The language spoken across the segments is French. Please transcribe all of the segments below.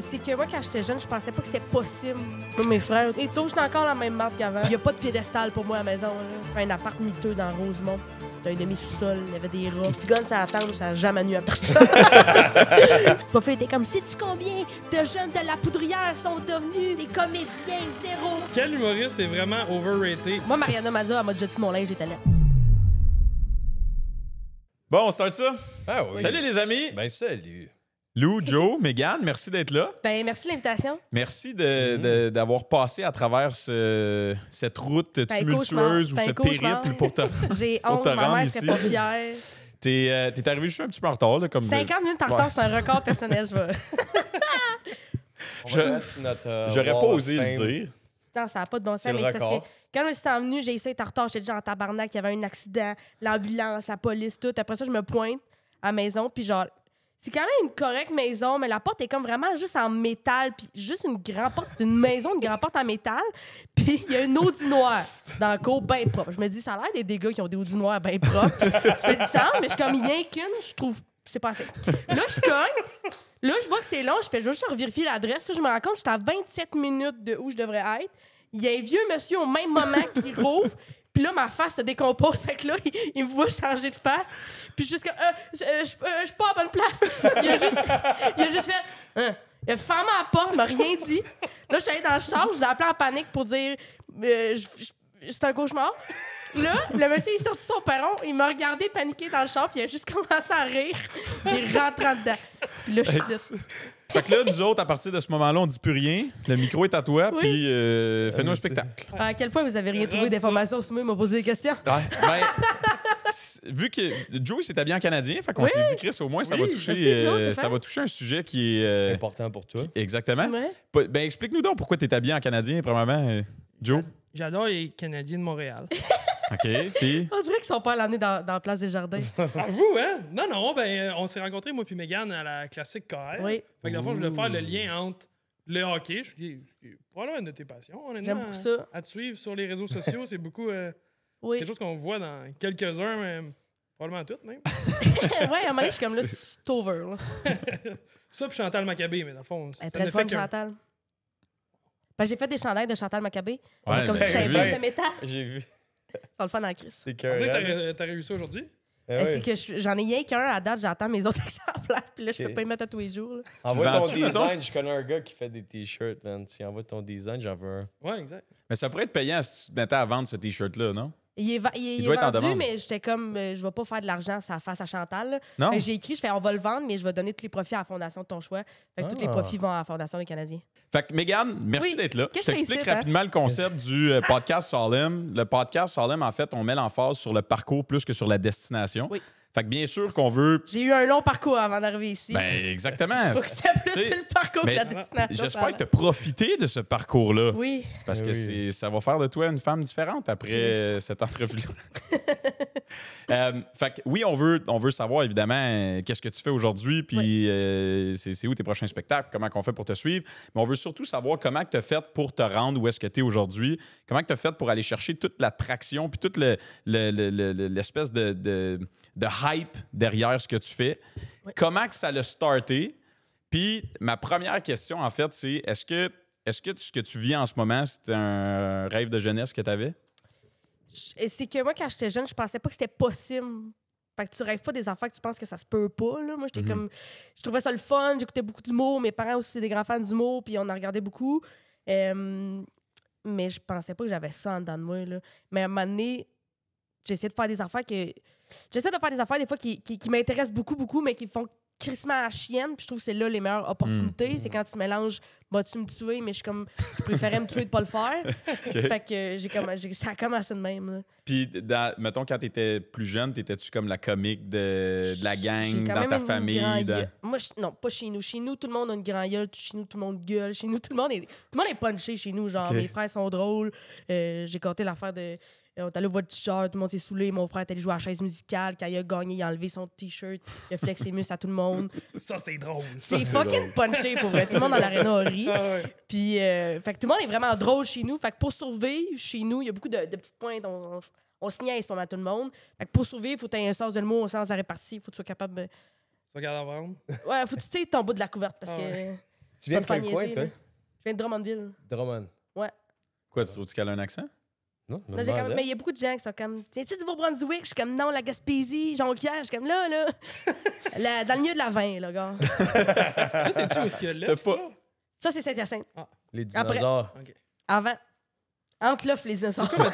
c'est que moi, quand j'étais jeune, je pensais pas que c'était possible. Comme mes frères. Et tôt, j'étais encore la même marque qu'avant. Il y a pas de piédestal pour moi à la maison. Là. Un appart miteux dans Rosemont. T'as un demi-sous-sol, il y avait des rats. Petit gun, ça table, ça a jamais nu à personne. Pas était comme, si tu combien de jeunes de la poudrière sont devenus des comédiens zéro? Quel humoriste est vraiment overrated? Moi, Mariana Mazza, elle m'a dit mon linge, j'étais là. Bon, on start ça? Ah oui. Salut les amis! Ben salut! Lou, Joe, Megan, merci d'être là. Ben, merci de l'invitation. Merci d'avoir passé à travers cette route tumultueuse ou ce périple pour te, J'ai honte, ma mère ici. pas fière. Euh, t'es arrivé juste un petit peu en retard. Là, comme 50 minutes en retard, c'est un record personnel, je vois. Euh, j'aurais pas osé le dire. Non, ça n'a pas de bon sens, mais parce que quand je suis venue, j'ai essayé de en j'étais déjà en tabarnak, il y avait un accident, l'ambulance, la police, tout. Après ça, je me pointe à la maison, puis genre, c'est quand même une correcte maison, mais la porte est comme vraiment juste en métal, puis juste une grande porte, une maison, de grande porte en métal, puis il y a une du noire dans le cours bien propre. Je me dis, ça a l'air des dégâts qui ont des du noir bien propres. je fais du sang, mais je suis comme, rien qu'une, je trouve, c'est pas assez. Là, je cogne, là, je vois que c'est long, je fais juste vérifier l'adresse, je me rends compte, je suis à 27 minutes de où je devrais être. Il y a un vieux monsieur au même moment qui rouvre, puis là, ma face se décompose. Fait que là, il, me voit changer de face. Puis jusqu'à. Euh, euh, euh, je suis pas à bonne place. Il a juste, il a juste fait. Hein. Il a fermé la porte, il m'a rien dit. Là, je suis allée dans le char, j'ai appelé en panique pour dire euh, c'est un cauchemar. Là, le monsieur est sorti son perron, il m'a regardé paniqué dans le char, puis il a juste commencé à rire, puis il rentre dedans. Puis là, je suis fait que là, nous autres, à partir de ce moment-là, on dit plus rien. Le micro est à toi, puis euh, fais-nous un euh, spectacle. À quel point vous avez rien trouvé d'informations sur moi, m'a posé des questions? Ben, vu que Joe, s'est habillé en canadien, fait qu'on s'est dit Chris, au moins ça va toucher, euh, ça va toucher un sujet qui est important pour toi. exactement. Ben explique-nous donc pourquoi tu es habillé en canadien, premièrement, Joe. J'adore les Canadiens de Montréal. On dirait qu'ils sont pas à l'année dans, la Place des Jardins. vous, hein? Non, non, ben, euh, on s'est rencontrés, moi puis Megan, à la classique KR. Oui. Fait que, dans le fond, je voulais faire le lien entre le hockey, je suis probablement une de tes passions, J'aime beaucoup ça. À, te suivre sur les réseaux sociaux, c'est beaucoup... Euh, quelque chose qu'on voit dans quelques-uns, mais probablement toutes, même. ouais, à un je suis comme là, c'est over, ça, puis Chantal Maccabé, mais dans le fond... Elle fun, Chantal. j'ai fait des chandelles de Chantal Maccabé. comme ça, ben, c'était de métal. J'ai vu va le fun en crise. C'est que. t'as réussi aujourd'hui? Eh euh, c'est que j'en ai rien qu'un à date, j'attends mes autres exemplaires, puis là, je peux pas y mettre à tous les jours. Envoie ton design, je connais un gars qui fait des t-shirts, man. Tu envoies ton design, j'en veux un. Ouais, exact. Mais ça pourrait être payant si tu te mettais à vendre ce t-shirt-là, non? Il est, vendu, mais j'étais comme, euh, je vais pas faire de l'argent face à Chantal. J'ai écrit, je fais, on va le vendre, mais je vais donner tous les profits à la fondation de ton choix. Fait tous les ah. profits vont à la fondation des Canadiens. Fait que, Mégane, merci d'être là. Je t'explique hein? rapidement le concept du euh, podcast Solem ». Le podcast Salem, en fait, on met l'emphase sur le parcours plus que sur la destination. Oui. Fait que bien sûr qu'on veut. J'ai eu un long parcours avant d'arriver ici. Ben, exactement. que c'était plus le parcours que la destination. J'espère que tu profité de ce parcours-là. Oui. Parce ben que C'est, ça va faire de toi une femme différente après cette entrevue-là. Euh, fait que oui, on veut, on veut savoir évidemment qu'est-ce que tu fais aujourd'hui, puis euh, c'est, où tes prochains spectacles, comment qu'on fait pour te suivre. Mais on veut surtout savoir comment tu as fait pour te rendre où est-ce que tu es aujourd'hui, comment tu as fait pour aller chercher toute l'attraction, puis toute l'espèce de, de, de hype derrière ce que tu fais. Comment que ça l'a starté? Puis ma première question, en fait, c'est est-ce que, est-ce que ce que tu vis en ce moment, c'était un rêve de jeunesse que tu avais? C'est que moi, quand j'étais jeune, je pensais pas que c'était possible fait que tu rêves pas des enfants que tu penses que ça se peut pas. Là. Moi, j'étais mhm. comme. Je trouvais ça le fun, j'écoutais beaucoup mot. Mes parents aussi, des grands fans mot, puis on en regardait beaucoup. mais je pensais pas que j'avais ça en dedans de moi. Là. Mais à un moment donné, j'essaie de faire des affaires que. J'essaie de faire des affaires des fois qui, qui, m'intéressent beaucoup, beaucoup, mais qui font crissement à la chienne. Puis je trouve que c'est là les meilleures opportunités. Mm. C'est quand tu mélanges, bah, tu me tuer, mais je suis comme, je préférais me tuer de pas le faire. Fait que j'ai ça a commencé de même. Puis, mettons, quand t'étais plus jeune, t'étais-tu comme la comique de, la gang, dans ta famille? Moi, non, pas chez nous. Chez nous, tout le monde a une grand gueule. Chez nous, tout le monde gueule. Chez nous, tout le monde est, tout le monde est punché chez nous. Genre, mes frères sont drôles. Euh, j'ai compté l'affaire de euh, on est allé voir t-shirt, tout le monde s'est saoulé. Mon frère est allé jouer à la chaise musicale. Quand il a gagné, il a enlevé son t-shirt. Il a flexé les muscles à tout le monde. Ça, c'est drôle. C'est fucking drôle. punché pour vrai. Tout le monde dans l'aréna a ri. Ah Puis, euh, fait que tout le monde est vraiment drôle chez nous. Fait que pour survivre chez nous, il y a beaucoup de, petites pointes. On, on, se niaise pas mal tout le monde. Fait que pour survivre, il faut que tu un sens de le mot, un sens de la répartie. Faut que tu sois capable. De... Tu regardes en vendre? Ouais, faut que tu sais, ton bout de la couverte parce ah que. Tu viens de quel coin, toi? Je viens de Drummondville. Drummond. Ouais. Quoi, tu trouves qu'elle a un accent? Non, non hein. mais il y a beaucoup de gens qui sont comme, tiens-tu du Nouveau-Brunswick? Je suis comme, non, la Gaspésie, Jean-Claire. Jean-Pierre, Je suis comme, là, là, la, dans le milieu de la vin, là, gars. ça, c'est-tu où ce qu'il là? Ça, c'est Saint-Hyacinthe. Ah. Les dinosaures. Après, Avant. Entre l'œuf, les dinosaures. Quoi,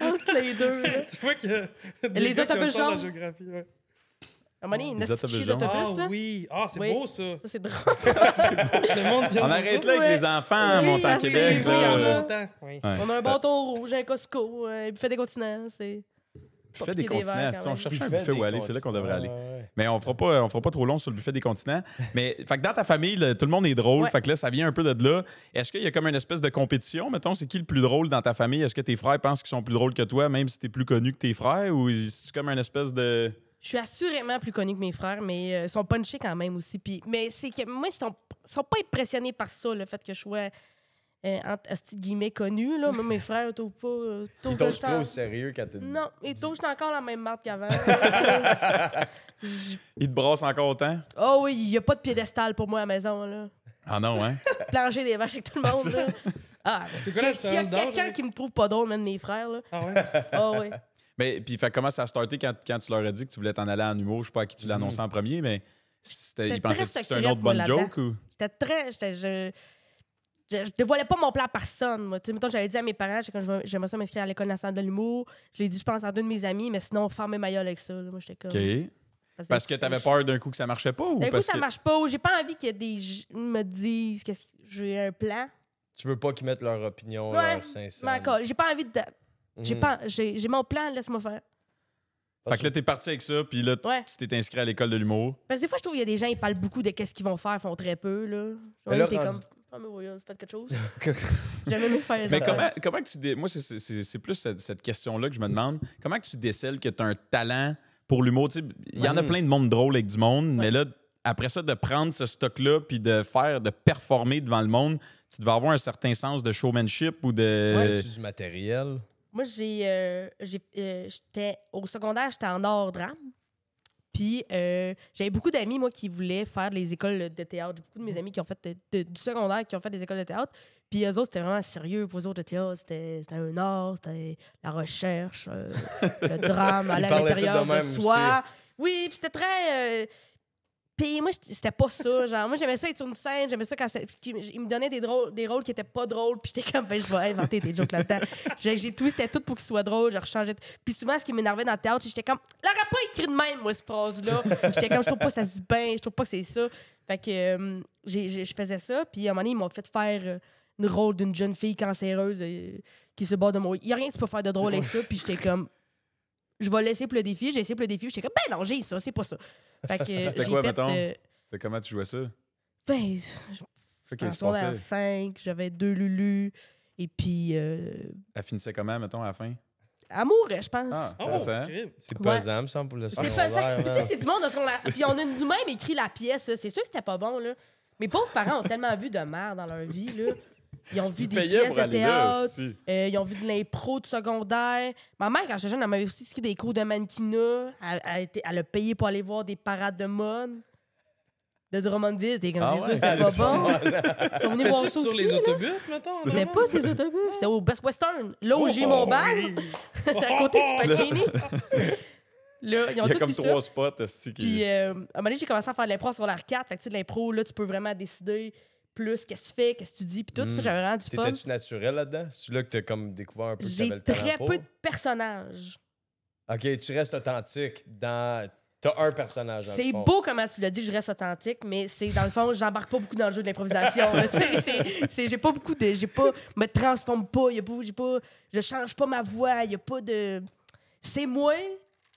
entre, les deux. tu vois que. Les autobus géographie, Ouais. Ah oui, ah, c'est beau ça. Ça, c'est drôle. On arrête là avec les enfants, montant Québec. Euh, on a un bâton rouge, un Costco, un euh, buffet des continents. C'est... Buffet des continents. Si on cherche un buffet où aller, c'est là qu'on devrait aller. Mais on fera pas, fera pas trop long sur le buffet des continents. Mais fait que dans ta famille, tout le monde est drôle. Fait que là, ça vient un peu de là. Est-ce qu'il y a comme une espèce de compétition? Mettons, c'est qui le plus drôle dans ta famille? Est-ce que tes frères pensent qu'ils sont plus drôles que toi, même si t'es plus connu que tes frères? Ou c'est comme une espèce de. Je suis assurément plus connue que mes frères, mais euh, ils sont punchés quand même aussi. mais c'est que moi, ils sont, sont pas impressionnés par ça, le fait que je sois euh, entre guillemets connu. Là. mes frères, t'ont pas. Euh, tôt ils touchent pas au sérieux quand t'es. Non, ils touchent encore la même marque qu'avant. ils te brassent encore autant? Oh oui, il n'y a pas de piédestal pour moi à la maison. Là. Ah non, hein? Planger des vaches avec tout le monde. Ah, c'est S'il y a quelqu'un qui me trouve pas drôle, même mes frères, là. Ah ouais? Ah mais puis, fait, comment ça a starté quand, quand tu leur as dit que tu voulais t'en aller en humour? Je sais pas à qui tu l'as annoncé mhm. en premier, mais ils pensaient que c'était un autre bonne joke ou? J'étais très. Je, je, je, dévoilais pas mon plan à personne. Moi. Tu sais, mettons, j'avais dit à mes parents, quand j'aimerais ça m'inscrire à l'École nationale de l'humour. Je l'ai dit, je pense, à deux de mes amis, mais sinon, fermez ma gueule avec ça. Moi, j'étais comme. OK. Parce, que tu avais peur d'un coup que ça marchait pas ou D'un coup, ça marche pas ou j'ai pas envie que des me disent que j'ai un plan. Tu veux pas qu'ils mettent leur opinion, ouais, leur sincère. J'ai pas envie de j'ai mm. pas- J'ai j'ai mon plan, laisse-moi faire. Fait que là, t'es parti avec ça, puis là, tu t'es inscrit à l'école de l'humour. Parce que des fois, je trouve qu'il y a des gens, ils parlent beaucoup de qu'est-ce qu'ils vont faire, font très peu, là. là, t'es comme, ah, mais voyons, faites quelque chose. jamais mieux faire Mais comment, comment que tu. dé- Moi, c'est- c'est- c'est plus cette, question-là que je me demande. Comment que tu décèles que t'as un talent pour l'humour? Tu Il y en a plein de monde drôle avec du monde, mais là, après ça, de prendre ce stock-là, puis de faire, de performer devant le monde, tu devais avoir un certain sens de showmanship ou de. Ouais, tu du matériel. Moi, j'ai, euh, euh, j'étais au secondaire, j'étais en ordre. Puis euh, j'avais beaucoup d'amis, moi, qui voulaient faire les écoles de théâtre. Beaucoup de mes mm. amis qui ont fait du secondaire, qui ont fait des écoles de théâtre. Puis eux autres, c'était vraiment sérieux. Pour eux autres, théâtre, c'était, un art, c'était la recherche, le drame à l'intérieur de, soi. Oui, puis c'était très... Puis moi, c'était pas ça. Genre, moi, j'aimais ça être sur une scène, j'aimais ça quand ça, il me donnait des, drôles, des rôles qui étaient pas drôles. Puis j'étais comme, ben, je vais inventer des jokes là-dedans. J'ai tout, c'était tout pour qu'il soit drôle. Je rechangeais. Puis souvent, ce qui m'énervait dans le théâtre, j'étais comme, l'aurait pas écrit de même, moi, cette phrase-là. j'étais comme, je trouve pas ça se dit bien, je trouve pas que c'est ça. Fait que euh, j'ai je faisais ça. Puis à un moment donné, ils m'ont fait faire. le euh, une rôle d'une jeune fille cancéreuse euh, qui se bat de moi. Il n'y a rien que tu peux faire de drôle avec ça. Puis j'étais comme, je vais laisser pour le défi. J'ai essayé pour le défi. J'étais comme, ben non, j'ai ça, c'est pas ça. C'était quoi, mettons? Euh, c'était comment tu jouais ça? Ben, je à 5, j'avais deux Lulu, et puis... Euh, Elle finissait comment, mettons, à la fin? Amour, je pense. Ah, ah, hein? C'est pesant, me semble, pour le C'est pesant. c'est du monde Puis on a nous-mêmes écrit la pièce. C'est sûr que c'était pas bon, là. Mes pauvres parents ont tellement vu de merde dans leur vie, là. Ils ont vu des pièces de théâtre. Euh, ils ont vu de l'impro de secondaire. Ma mère, quand j'étais jeune, elle m'avait aussi ski des cours de mannequinat. Elle, elle, était, elle a payé pour aller voir des parades de mode de Drummondville. T'es comme, ah c'est c'était pas bon. Ils sont voir ça sur les autobus, maintenant? C'était pas ces autobus. C'était au Best Western. Là où oh, j'ai oh, mon oh, à côté du Pacini. Là, ils ont Il y a comme trois spots. Qui... Puis, euh, à un moment donné, j'ai commencé à faire de l'impro sur l'arcade. Fait que, tu sais, l'impro, là, tu peux vraiment décider plus, qu'est-ce que tu fais, qu'est-ce que tu dis, puis tout, ça, hmm. j'avais vraiment du fun. T'étais-tu naturel là-dedans? C'est là que t'as comme découvert un peu J'ai très peu de personnages. OK, tu restes authentique dans... T'as un personnage. C'est beau comment tu l'as dit, je reste authentique, mais c'est dans le fond, j'embarque pas beaucoup dans le jeu de l'improvisation. j'ai pas beaucoup de, j'ai me transforme pas, y a pas, pas, je change pas ma voix, y a pas de, c'est moi,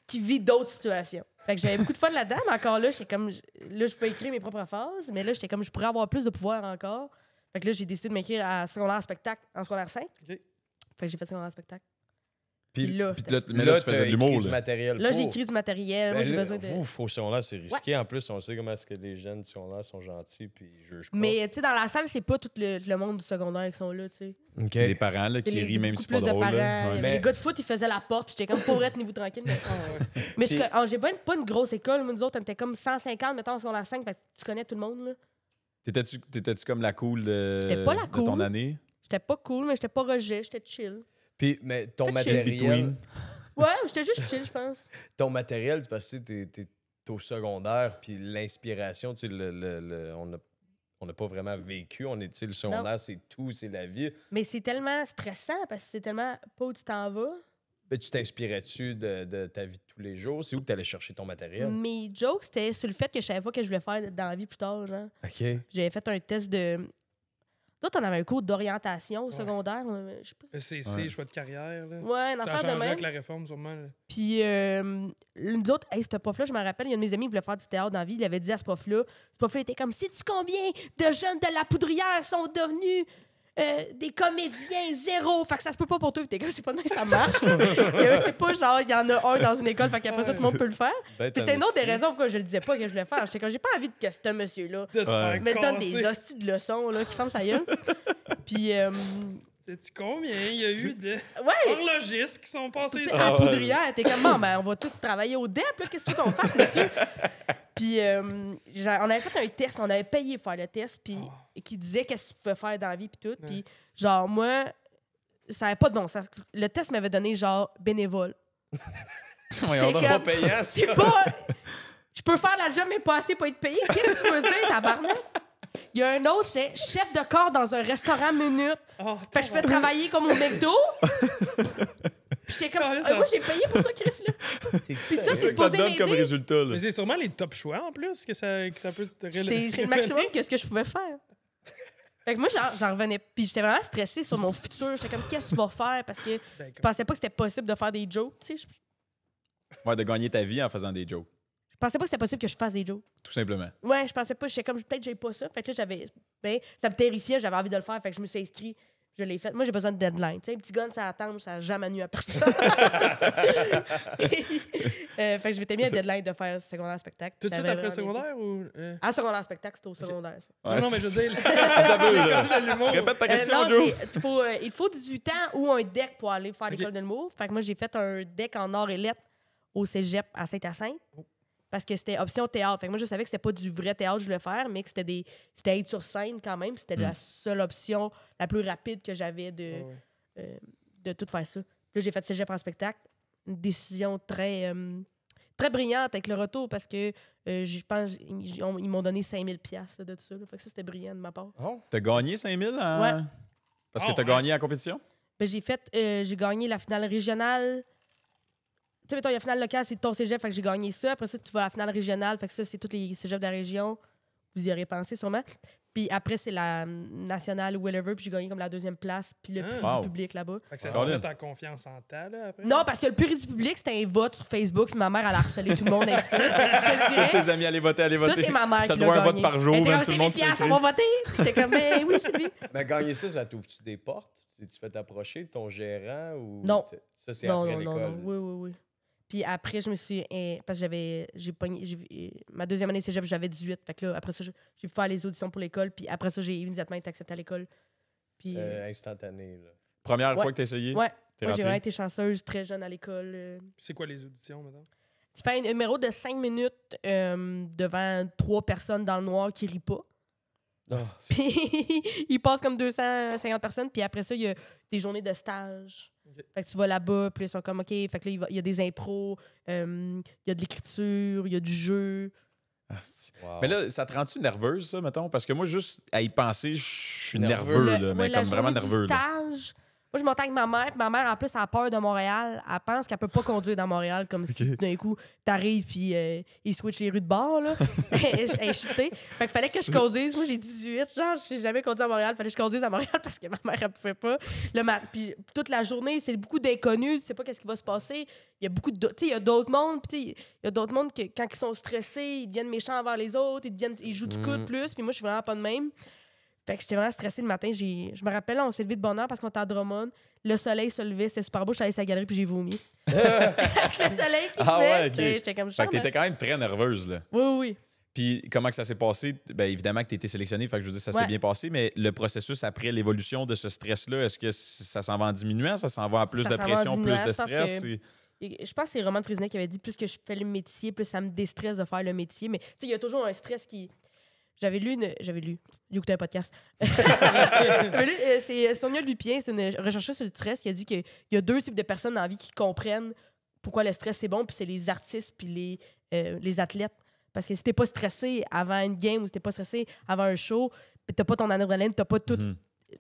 qui vit d'autres situations. Fait que j'avais beaucoup de fun là-dedans, mais encore là, j'étais comme. Là, je peux écrire mes propres phases, mais là, j'étais comme, je pourrais avoir plus de pouvoir encore. Fait que là, j'ai décidé de m'écrire à secondaire spectacle en secondaire 5. Fait que j'ai fait secondaire spectacle. Puis là, mais là, tu faisais de l'humour. Là, là j'ai écrit du matériel. Ben, j'ai besoin de. Ouf, au secondaire, c'est risqué. En plus, on sait comment est-ce que les jeunes du secondaire sont gentils puis ils jugent pas. Mais tu sais, dans la salle, c'est pas tout le, monde du secondaire qui sont là, tu sais. C'est des parents là, qui rient, même si c'est pas drôle. mais... Les gars de foot, ils faisaient la porte. J'étais comme, pour être niveau tranquille. Hein. Mais, oh, j'ai pas, pas une grosse école. Nous autres, on était comme 150, mettons, en secondaire 5. tu connais tout le monde, là. T'étais-tu comme la cool de, la cool. de ton année? J'étais pas cool, mais j'étais pas rejet. J'étais chill. Puis, mais ton matériel. ouais, j'étais juste chill, je pense. ton matériel, parce que t'es, au secondaire, puis l'inspiration, on a on n'a pas vraiment vécu. On est, le secondaire, c'est tout, c'est la vie. Mais c'est tellement stressant parce que c'est tellement pas où tu t'en vas. Mais ben, tu t'inspirais-tu de, ta vie de tous les jours? C'est où que tu allais chercher ton matériel? Mes jokes, c'était sur le fait que je savais pas que je voulais faire dans la vie plus tard, genre. OK. J'avais fait un test de d'autres on avait un cours d'orientation au secondaire. Je sais pas. ECC, euh, choix de carrière. Là. Ouais, un enfant de même. avec la réforme, sûrement. Puis, euh, l'une d'autres, hey, ce prof-là, je me rappelle, il y a un de mes amis qui voulait faire du théâtre dans la vie. Il avait dit à ce prof-là, ce prof-là était comme Sais-tu combien de jeunes de la poudrière sont devenus euh, des comédiens, zéro. Fait que ça se peut pas pour toi. T'es comme, c'est pas que ça marche. c'est pas genre, il y en a un dans une école, fait qu'après ça, tout le monde peut le faire. Ben, c'était une autre des raisons pourquoi je le disais pas que je voulais faire. C'est comme, j'ai pas envie que ce monsieur-là me donne des hosties de leçons, là, qui ça y gueule. Puis. Euh, Sais-tu combien il y a eu de horlogistes qui sont passés ça? À t'es comme, bon, ben, on va tout travailler au DEP, qu'est-ce que tu qu'on fasse, monsieur? Puis, euh, on avait fait un test, on avait payé pour faire le test, puis oh. qui disait qu'est-ce que tu peux faire dans la vie, puis tout. Puis, genre, moi, ça n'avait pas de bon sens. Le test m'avait donné, genre, bénévole. On on pas à ça. Pas... Je peux faire la job, mais pas assez pour être payé. Qu'est-ce que tu veux dire, tabarnak? Il y a un autre, c'est chef de corps dans un restaurant minute. Oh, fait que je fais travailler comme au McDo. j'étais comme, ah, ah, moi, j'ai payé pour ça, Chris, là. Puis ça, c'est ça te donne comme résultat. Là. Mais c'est sûrement les top choix en plus que ça, que ça peut te C'est le maximum que ce que je pouvais faire. Fait que moi, j'en revenais. Puis j'étais vraiment stressée sur mon futur. J'étais comme, qu'est-ce que tu vas faire? Parce que ben, je pensais pas que c'était possible de faire des jokes, tu sais. Ouais, de gagner ta vie en faisant des jokes, je pensais pas que c'était possible que je fasse des jokes. tout simplement. Ouais, je pensais pas. J'étais comme, peut-être j'ai pas ça. Fait que là, j'avais. Ben, ça me terrifiait, j'avais envie de le faire. Fait que je me suis inscrit je l'ai fait. Moi, j'ai besoin de deadline. Tu sais, petit gun, ça attend, ça n'a jamais nu à personne. Euh, fait que je m'étais mis à deadline de faire secondaire spectacle. Tout de suite après secondaire ou. Euh? Ah, secondaire spectacle, c'était au secondaire. non, mais je veux dire. Répète ta question, euh, Faut, il faut 18 ans ou un deck pour aller faire l'école de l'humour. Fait que moi, j'ai fait un deck en or et lettres au cégep à Saint-Hyacinthe. Oh parce que c'était option théâtre. Fait moi, je savais que c'était pas du vrai théâtre que je voulais faire, mais que c'était des c'était être sur scène quand même. C'était la mm. seule option la plus rapide que j'avais de, euh, de tout faire ça. Là, j'ai fait cégep en spectacle. Une décision très, euh, très brillante avec le retour parce que euh, je pense ils m'ont donné 5000 pièces de ça. ça, c'était brillant de ma part. Oh, t'as gagné 5000 en... Ouais. Parce que tu oh, t'as gagné en compétition? Ben, j'ai fait j'ai gagné la finale régionale tu sais, il y a la finale locale, c'est ton cégep, fait que j'ai gagné ça. Après ça, tu vas à la finale régionale, fait que ça, c'est tous les cégeps de la région. Vous y aurez pensé sûrement. Puis après, c'est la nationale ou whatever, puis j'ai gagné comme la deuxième place, puis le ah. prix du public là-bas. Fait que ça te en confiance en toi là, après? Non, parce que le prix du public, c'était un vote sur Facebook, puis ma mère, elle a harcelé tout le monde avec ça. Tous tes amis, allez voter, voter. Ça, c'est ma mère qui T'as droit à un vote par jour, tout le monde se C'est voter. J'étais comme, mais ben oui, c'est lui. Mais gagner ça, ça t'ouvre-tu des portes? Tu tu fais t'approcher de ton gérant ou. Non. Ça, c'est Non, non, non, non. Oui, oui, oui. Puis après, je me suis. parce que j'avais. J'ai euh, ma deuxième année cégep, j'avais 18. Fait que là, après ça, j'ai fait les auditions pour l'école. Puis après ça, j'ai immédiatement été acceptée à l'école. Puis. Euh, euh, instantané, là. Première fois que t'as essayé? Ouais. j'ai vraiment été chanceuse très jeune à l'école. C'est quoi les auditions, maintenant? Tu fais un numéro de 5 minutes devant trois personnes dans le noir qui rient pas. Oh. Puis il passe comme 250 personnes. Puis après ça, il y a des journées de stage. Fait que tu vas là-bas, puis ils sont comme, OK, fait que là, il, y a des impros, euh, il y a de l'écriture, il y a du jeu. Ah, mais là, ça te rend-tu nerveuse, ça, mettons? Parce que moi, juste à y penser, je suis nerveux, mais comme vraiment nerveux. Moi, je m'entends avec ma mère, puis ma mère, en plus, a peur de Montréal. Elle pense qu'elle peut pas conduire dans Montréal, comme si d'un coup, t'arrives, puis euh, ils switchent les rues de bord, là. elle est Fait que fallait que je conduise. Moi, j'ai 18, genre, je jamais conduit à Montréal. Fallait que je conduise à Montréal parce que ma mère, elle pouvait pas. Le Puis toute la journée, c'est beaucoup d'inconnus, tu sais pas qu'est-ce qui va se passer. Il y a beaucoup de. Tu sais, il y a d'autres mondes, puis il y a d'autres mondes que quand ils sont stressés, ils deviennent méchants envers les autres, ils, deviennent... ils jouent du coup de mm. plus, puis moi, je suis vraiment pas de même. Fait que j'étais vraiment stressée le matin. Je me rappelle, on s'est levé de bonne heure parce qu'on était à Drummond. Le soleil se levait, c'était super beau. Je suis allée à la galerie puis j'ai vomi. le soleil qui ah ouais, J'étais comme Fait que t'étais euh, quand même très nerveuse, là. Oui, oui, oui. Puis comment que ça s'est passé? Bien, évidemment que tu été sélectionné, fait que je vous ça s'est bien passé, mais le processus après l'évolution de ce stress-là, est-ce que ça s'en va en diminuant? Ça s'en va en plus de pression, plus de stress? Je pense que c'est Roman Frisnet qui avait dit plus que je fais le métier, plus ça me déstresse de faire le métier. Mais tu sais, il y a toujours un stress qui j'avais lu, j'avais lu, écouté un podcast. Euh, c'est euh, Sonia Lupien, c'est une rechercheuse sur le stress qui a dit qu'il y a deux types de personnes dans la vie qui comprennent pourquoi le stress c'est bon, puis c'est les artistes puis les, euh, les athlètes. Parce que si t'es pas stressé avant une game ou si t'es pas stressé avant un show, t'as pas ton adrénaline, t'as pas tout. Mhm.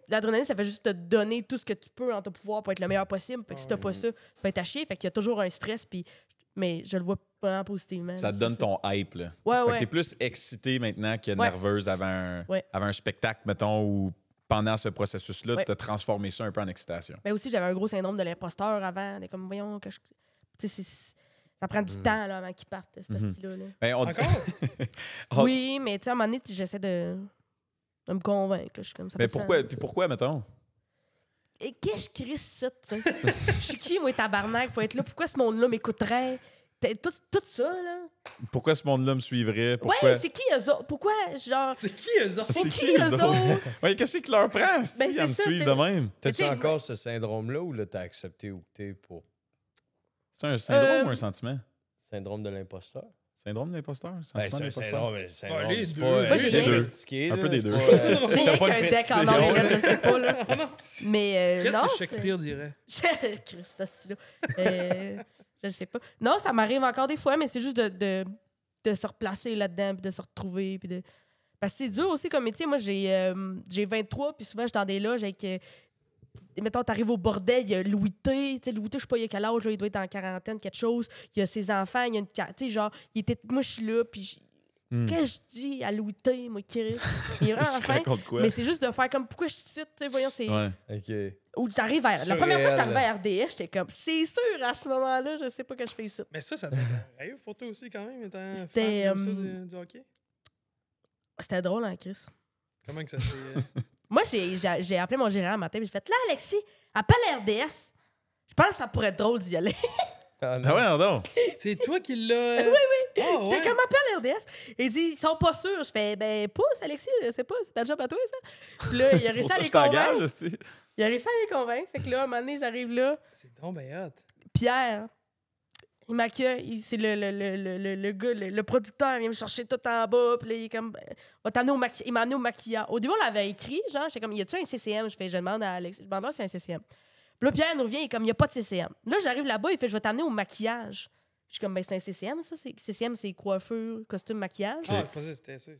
L'adrénaline, ça fait juste te donner tout ce que tu peux en ton pouvoir pour être le meilleur possible. Fait que si t'as pas ça, tu vas être à chier. Fait qu'il y a toujours un stress, puis mais je le vois ça te donne ton hype, là. Ouais, fait que t'es plus excité maintenant que nerveuse avant un, avant un spectacle, mettons, ou pendant ce processus-là, tu as transformé ça un peu en excitation. Mais ben aussi, j'avais un gros syndrome de l'imposteur avant, des comme, voyons, que je... Tu sais, ça prend du mm. temps là, avant qu'ils partent, ce mm-hmm. style-là. Ben, oh. Oui, mais tu sais, à un moment donné, j'essaie de... me convaincre. Je suis comme, ça mais pourquoi, puis pourquoi, mettons? Qu'est-ce que je crie ça, tu Je suis qui, moi, tabarnak, pour être là? Pourquoi ce monde-là m'écouterait? Tout, tout, ça, là. Pourquoi ce monde-là me suivrait? Pourquoi... c'est qui eux autres? Pourquoi, genre. C'est qui eux autres? C'est qui, eux autres? ouais, qu'est-ce que leur prend, ben, si, ben, me suivent de même? T'as-tu encore ce syndrome-là ou là, t'as accepté où t'es pour. C'est un syndrome ou un euh, sentiment? Syndrome de l'imposteur. Syndrome de l'imposteur? Ben, sentiment ben, de l'imposteur? Syndrome, les deux. Pas, deux. Un peu des deux. Euh, j'ai pas un deck en anglais, je sais pas, là. Mais. Euh, qu'est-ce que Shakespeare dirait? Christ, là. Je sais pas. Non, ça m'arrive encore des fois, mais c'est juste de, de, de se replacer là-dedans, de se retrouver, de. Parce que c'est dur aussi comme métier. Moi, j'ai 23, euh, puis souvent, je suis dans des loges avec. Euh, mettons, tu arrives au bordel, il y a Louis T. sais Louis T, je sais pas, il y a quel âge, il doit être en quarantaine, quelque chose. Il y a ses enfants, il y a une. Tu sais, genre, il était, moi, je suis là, puis Hmm. Qu'est-ce que je dis à Louis T, moi, Chris? Mais c'est juste de faire comme pourquoi je cite, tu voyons, c'est. Ouais. OK. j'arrive à. la première fois que j'arrive à RDS, j'étais comme, c'est sûr, à ce moment-là, je sais pas que je fais ça. Mais ça, ça t'arrive pour toi aussi, quand même, étant C'était, euh, du, hockey? C'était drôle, hein, Chris? Comment que ça s'est. Euh? moi, j'ai, appelé mon gérant le matin, et j'ai fait, là, Alexis, appelle RDS. Je pense que ça pourrait être drôle d'y aller. Ah ouais, ah, non. C'est toi qui l'as. oui, oui. Oh, comme appelé RDS. Il dit, ils sont pas sûrs. Je fais, ben, pousse, Alexis, je sais pas, c'est ta job à toi, ça. Puis là, il a réussi à les convaincre. Il a réussi à les convaincre. Fait que là, à un moment donné, j'arrive là. C'est donc ben Pierre, il m'accueille. C'est le, le, le, le, le gars, le, producteur, il vient me chercher tout en bas. Puis il est comme, ben, il m'a amené au maquillage. Au début, on l'avait écrit, genre, j'étais comme, y a-tu un CCM? Je fais, je demande à Alexis. Je demande si c'est un CCM là, Pierre nous revient, il comme, il n'y a pas de CCM. Là, j'arrive là-bas, il fait, je vais t'amener au maquillage. Je suis comme, ben, c'est un CCM, ça. C'est... CCM, c'est coiffure, costume, maquillage. Ah, je pensais que c'était ça.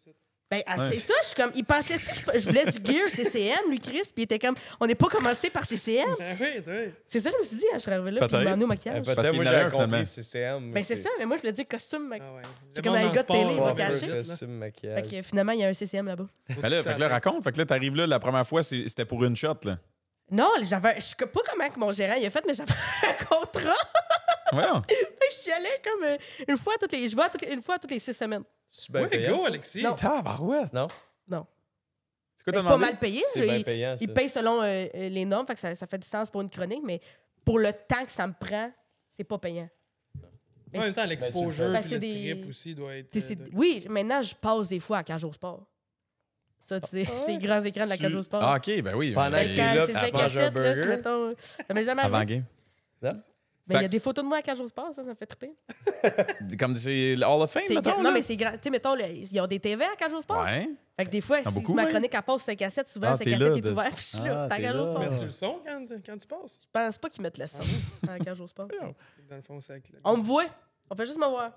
Ben, ah, c'est ça, je suis comme, il pensait que je voulais du gear CCM, lui, Chris, puis il était comme, on n'est pas commencé par CCM. Ben ben c'est ça, je me suis dit, hein, je suis arrivé là, puis il m'a au maquillage. Parce que moi, j'avais compris CCM. Ben, c'est ça, mais moi, je voulais dire costume, maquillage. Ah comme un gars de télé, il maquillage. Fait que finalement, il y a un CCM là-bas. fait que là, raconte, fait que là, t'arrives là, la première fois, c'était pour une shot, là. Non, j'avais. Je sais pas comment mon gérant il a fait, mais j'avais un contrat. je suis allée comme euh, une fois toutes les. Je vois une fois toutes les six semaines. C'est Ouais, go, Alexis. Non. Tabarouette. Non? Non. C'est quoi C'est pas mal payé. C'est payant, il paye selon euh, euh, les normes, fait ça, ça fait du sens pour une chronique, mais pour le temps que ça me prend, c'est pas payant. Mais En même temps, ben, l'exposure ben, le des- trip aussi doit être... Oui, maintenant, je passe des fois à 15 sport. Ça, tu sais, ah ces grands écrans de la cage au sport. Ah, OK, ben oui. Pendant qu'il est là, t'as manges un burger. Ça m'est jamais Avant game. Ben, il y a des photos de moi à Cage au Sport, ça, ça me fait triper. Comme c'est Hall of Fame, mettons? Non, mais c'est grand. Tu sais, mettons, ils ont des TV à Cage au Sport. Ouais. Fait que des fois, ah, si ma chronique, elle passe 5 à 7, souvent, ah, 5 à 7 est ouvert, puis je suis là, à ah, Cage au Sport. Mettent-tu le son quand, quand tu passes? Je pense pas qu'ils mettent le son à Cage au Sport. Dans le fond, c'est On me voit. On fait juste me voir.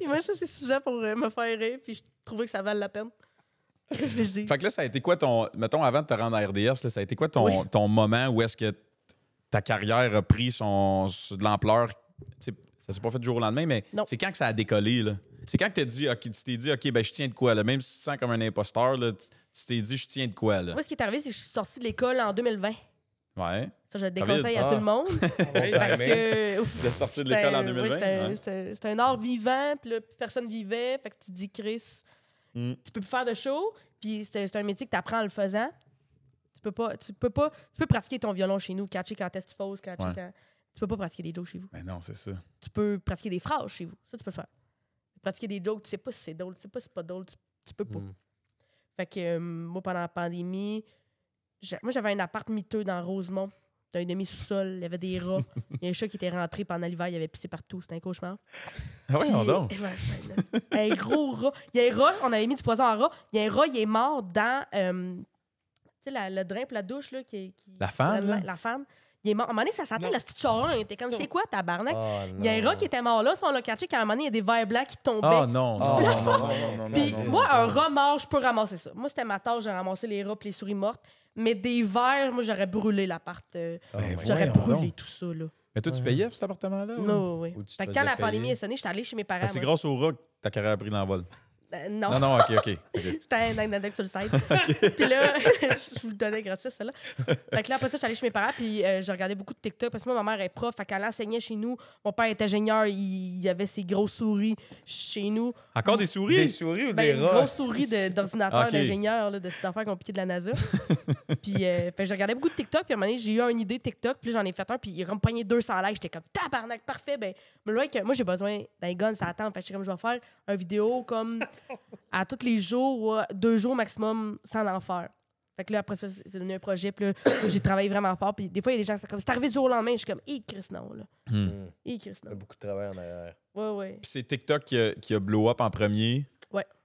Et moi, ça, c'est suffisant pour euh, me faire rire, puis je trouvais que ça valait la peine. Fait que là, ça a été quoi ton. Mettons, avant de te rendre à RDS, ça a été quoi ton, ton moment où est-ce que ta carrière a pris son, de l'ampleur? Ça s'est pas fait du jour au lendemain, mais c'est quand que ça a décollé, là? C'est quand que t'es dit, tu t'es dit, OK, ben, je tiens de quoi, là? Même si tu te sens comme un imposteur, là, tu t'es dit, je tiens de quoi, là? Moi, ce qui est arrivé, c'est que je suis sortie de l'école en 2020. Ouais. Ça, je le déconseille à tout le monde. parce que. sorti de l'école en 2020. Oui, C'était un art vivant, puis personne vivait. Fait que tu te dis, Chris, Mm. Tu peux plus faire de show, puis c'est un métier que tu apprends en le faisant. Tu peux pas, tu peux pas, tu peux pratiquer ton violon chez nous, catcher quand est catcher quand. Tu peux pas pratiquer des jokes chez vous. Mais ben non, c'est ça. Tu peux pratiquer des phrases chez vous. Ça, tu peux faire. Pratiquer des jokes, tu sais pas si c'est drôle, tu sais pas si c'est pas drôle, tu, peux pas. Mm. Fait que euh, moi, pendant la pandémie, moi, j'avais un appart miteux dans Rosemont. T'as un demi-sous-sol, il y avait des rats. Il y a un chat qui était rentré pendant l'hiver, il avait pissé partout, c'était un cauchemar. Ah oui, non, dort un gros rat. Il y a un rat, on avait mis du poison en rat. Il y a un rat, il est mort dans euh, le drain pour la douche, là, qui, La femme. La, femme Il est mort. À un moment donné, ça sentait le petit charon. Il était comme, c'est quoi, tabarnak? Oh, il y a un rat qui était mort là, si on l'a caché qu'à un moment donné, il y a des verres blancs qui tombaient. Oh non, non, non, non, non, moi, un rat mort, je peux ramasser ça. Moi, c'était ma tâche, j'ai ramassé les rats et les souris mortes. Mais des verres, moi, j'aurais brûlé l'appart. Euh, ah, ben, j'aurais brûlé tout ça, là. Mais toi, tu payais pour cet appartement-là? Non, oui. quand la pandémie est sonnée, j'étais allée chez mes parents. C'est grâce au rock que ta carrière a pris l'envol. Euh, non. Non, non, OK, OK. C'était C'était dingue anecdote sur le site. Puis là, je vous le donnais gratis, celle-là. Fait que là, après ça, je suis allée chez mes parents, puis euh, je regardais beaucoup de TikTok parce que moi, ma mère est prof, fait qu'elle enseignait chez nous. Mon père est ingénieur, il y avait ses grosses souris chez nous. Encore des souris? Des souris ou ben, des rats? Des grosses souris d'ordinateur, d'ingénieur, de cette affaire compliquée de la NASA. puis euh, fait, je regardais beaucoup de TikTok, puis à un moment donné, j'ai eu une idée de TikTok, puis j'en ai fait un, puis il a 200 likes. J'étais comme tabarnak, parfait. Ben, que moi, j'ai besoin d'un gun, ça attend. Fait que je comme, je vais faire une vidéo comme à tous les jours, deux jours maximum sans en faire. Fait que là, après ça, c'est devenu un projet. Puis là, j'ai travaillé vraiment fort. Puis des fois, il y a des gens qui sont comme, c'est arrivé du jour au lendemain. Je suis comme, hé, Chris, non, là. Hé, hmm. Chris, non. Il y a beaucoup de travail en arrière. Ouais, ouais. Puis c'est TikTok qui a, qui a blow up en premier.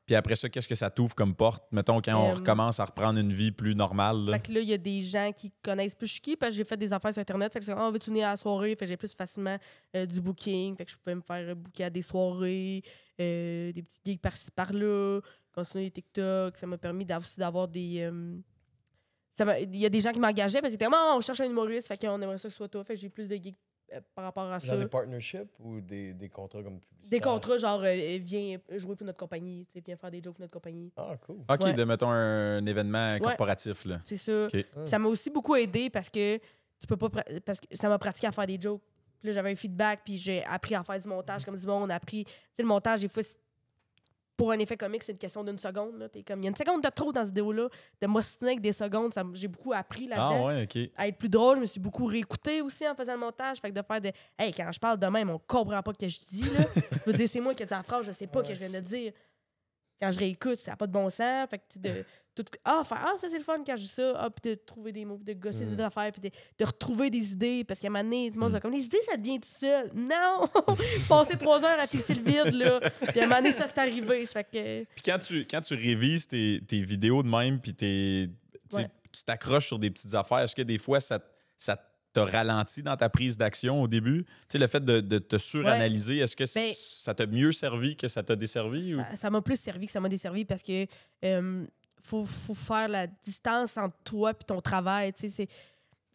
Puis après ça, qu'est-ce que ça t'ouvre comme porte, mettons, quand on euh, recommence à reprendre une vie plus normale? Fait que là, il y a des gens qui connaissent plus qui parce que j'ai fait des affaires sur Internet. Fait que c'est comme, Ah, à la soirée? Fait que j'ai plus facilement euh, du booking. Fait que je pouvais me faire booker à des soirées, euh, des petits gigs par-ci, par-là, continuer les TikTok. Ça m'a permis d'avoir- aussi d'avoir des. ça m'a- il y a des gens qui m'engageaient parce que c'était Oh, ah, on cherche un humoriste, fait qu'on aimerait ça que ce soit toi. Fait que j'ai plus de gigs euh, par rapport à ça. des partnerships ou des, des contrats comme publicité? Des contrats genre, euh, euh, viens jouer pour notre compagnie, tu sais, viens faire des jokes pour notre compagnie. Ah, cool. OK, de, mettons, un événement corporatif, là. C'est ça. Ah. Ça m'a aussi beaucoup aidé parce que tu peux pas... Parce que ça m'a pratiqué à faire des jokes. Puis là, j'avais un feedback, puis j'ai appris à faire du montage comme du monde. On a appris... Tu sais, le montage, des fois, pour un effet comique, c'est une question d'une seconde. comme, il y a une seconde de trop dans cette vidéo-là. De m'ostiner avec des secondes, j'ai beaucoup appris là-dedans. Ah à être plus drôle, je me suis beaucoup réécouté aussi en faisant le montage. Fait de faire des. Hey, quand je parle demain, même, on comprend pas ce que je dis. Là. je dire, c'est moi qui ai dit la phrase, je sais pas ce que je viens de dire. Quand je réécoute, ça n'a pas de bon sens. Fait de, ah, faire, ah, ça c'est le fun quand je dis ça, ah, puis de trouver des mots, de gosser des mm. affaires, puis de, retrouver des idées, parce qu'à un moment donné, tout le monde mm. comme, les idées, ça devient tout seul. Non! Passer trois heures à tisser le vide, là, puis à un moment donné, ça s'est arrivé. fait que... Puis quand tu, quand tu révises tes, tes vidéos de même, puis tes, tu t'accroches sur des petites affaires, est-ce que des fois, ça, ça ralenti ralenti dans ta prise d'action au début? Tu sais, le fait de, de te suranalyser, est-ce que ben ça t'a mieux servi que ça t'a desservi? Ça m'a plus servi que ça m'a desservi parce que... Euh, faut, faut faire la distance entre toi et ton travail.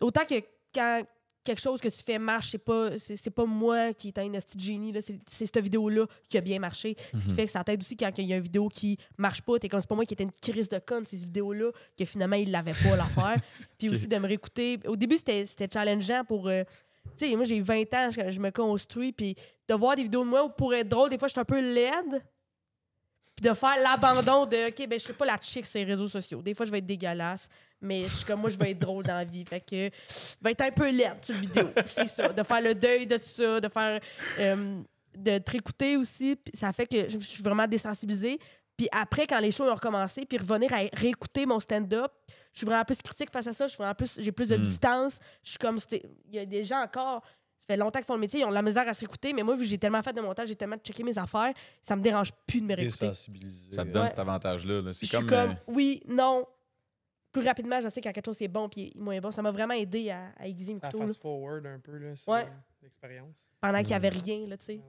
Autant que quand quelque chose que tu fais marche, c'est pas, c'est, pas moi qui est un génie, c'est, cette vidéo-là qui a bien marché. Ce qui mhm. fait que ça t'aide aussi quand il y a une vidéo qui marche pas, t'es comme c'est pas moi qui étais une crise de con ces vidéos-là, que finalement ils l'avaient pas à l'affaire. Puis aussi de me réécouter. Au début, c'était, c'était challengeant pour. Euh, moi j'ai 20 ans, je, je me construis, puis de voir des vidéos de moi pour être drôle, des fois je suis un peu laide, puis de faire l'abandon de OK, ben je serai pas la chic sur les réseaux sociaux. Des fois, je vais être dégueulasse, mais je suis comme moi, je vais être drôle dans la vie. Fait que je vais être un peu laide sur vidéo. C'est ça. De faire le deuil de tout ça, de faire. Euh, de de t'écouter aussi, ça fait que je, suis vraiment désensibilisée. Puis après, quand les shows ont recommencé, puis revenir à réécouter mon stand-up, je suis vraiment plus critique face à ça. Je suis vraiment plus, j'ai plus de mm. distance. Je suis comme, il y a des gens encore ça fait longtemps qu'ils font le métier, ils ont la misère à s'écouter, mais moi, vu que j'ai tellement fait de montage, j'ai tellement checké mes affaires, ça me dérange plus de me réécouter. Ça te donne cet avantage-là. c'est comme, euh, Oui, non. Plus rapidement, je sais quand quelque chose est bon puis moins bon. Ça m'a vraiment aidé à, à aiguiser Ça fast-forward un peu, là, euh, l'expérience. Pendant qu'il n'y avait rien, là, tu sais. Ah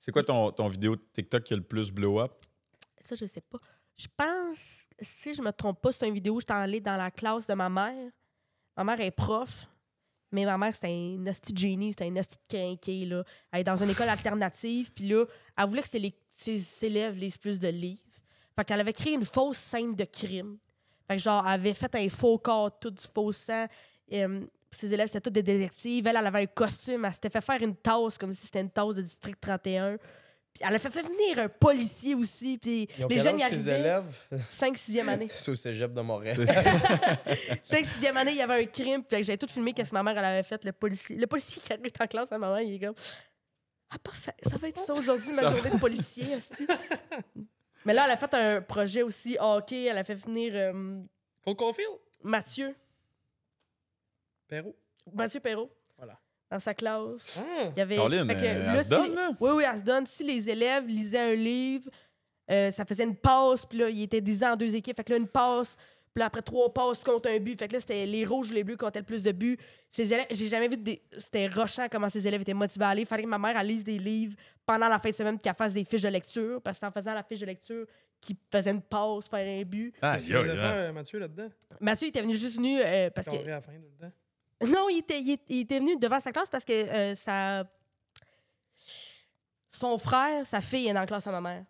c'est quoi ton, vidéo TikTok qui a le plus blow-up? Ça, je sais pas. Je pense, si je me trompe pas, c'est une vidéo où suis allée dans la classe de ma mère. Ma mère est prof. Mais ma mère, c'était un hostie de génie, c'était un hostie de quinqué, là. Elle est dans une école alternative, puis là, elle voulait que ses, élèves lisent plus de livres. Fait qu'elle avait créé une fausse scène de crime. Fait genre, elle avait fait un faux corps, tout du faux sang. ses élèves, c'était tous des détectives. Elle, elle avait un costume. Elle s'était fait faire une tasse, comme si c'était une tasse de District 31. Puis elle a fait, venir un policier aussi. Puis les jeunes y arrivaient. élèves? 5 6 année. C'est au cégep de Montréal. 5 sixième année, il y avait un crime. Puis j'avais tout filmé qu'est-ce que ma mère elle avait fait. Le policier, le policier qui arrive en classe, à ma mère, il est comme. Ah, parfait, Ça va être ça aujourd'hui, ma journée de policier. Mais là, elle a fait un projet aussi hockey. Elle a fait venir. Faut euh, qu'on file. Mathieu. Perrault. Mathieu Perrault dans sa classe. Hein? Il y avait... se donne, Oui, oui, elle se donne. Si les élèves lisaient un livre, euh, ça faisait une passe, puis là, il était disant en deux équipes. Fait que là, une passe, puis après trois passes, compte un but. Fait que là, c'était les rouges ou les bleus qui comptaient le plus de buts. Ces élèves, j'ai jamais vu. C'était rochant comment ces élèves étaient motivés à aller. Fallait que ma mère, elle lise des livres pendant la fin de semaine, qu'elle fasse des fiches de lecture, parce qu'en faisant la fiche de lecture, qui faisait une pause, faire un but. Ah, il y a hein? euh, Mathieu là-dedans. Mathieu il était venu juste nu euh, parce que. Non, il était, venu devant sa classe parce que euh, son frère, sa fille est dans la classe de ma mère.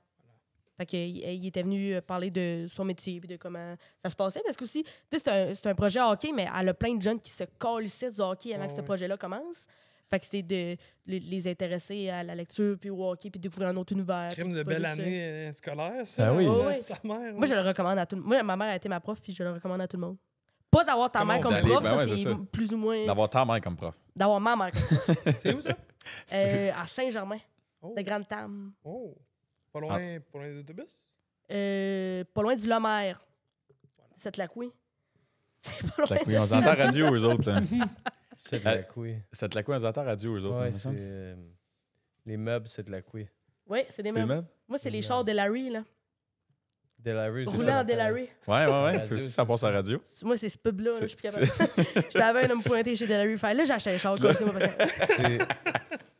Fait que, il, était venu euh, parler de son métier et de comment ça se passait. Parce que aussi, c'est un, un, projet hockey, mais elle a plein de jeunes qui se collissaient du hockey avant que ce projet-là commence. Fait que c'était de, les intéresser à la lecture, puis au hockey, puis découvrir un autre univers. Crime de belle année euh, scolaire, ça. Ah oui. Hein, moi, hein. je le recommande à tout le monde. Moi, ma mère a été ma prof, puis je le recommande à tout le monde. Pas d'avoir ta mère comme prof, ben ça, c'est plus ou moins. D'avoir ta mère comme prof. D'avoir ma mère comme prof. C'est où ça? Euh, à Saint-Germain, oh. de Grande-Tame. oh. Pas, loin, ah. pas loin des autobus? Euh, pas loin du Lamer. C'est la couille. C'est pas loin. de- on s'entend radio, aux autres. C'est de la couille. Hein. C'est de la euh, couille, on s'entend radio, aux autres. Hein, c'est. Les meubles, c'est de la couille. Oui, c'est des meubles. Moi, c'est les chars de Larry, là. Delary, c'est en Delary. Ouais, ouais, ouais. C'est aussi 100% radio. Moi, c'est ce pub-là, je suis capable. J'étais à un me pointer chez Delary. Fait là, j'achetais un char comme ça. C'est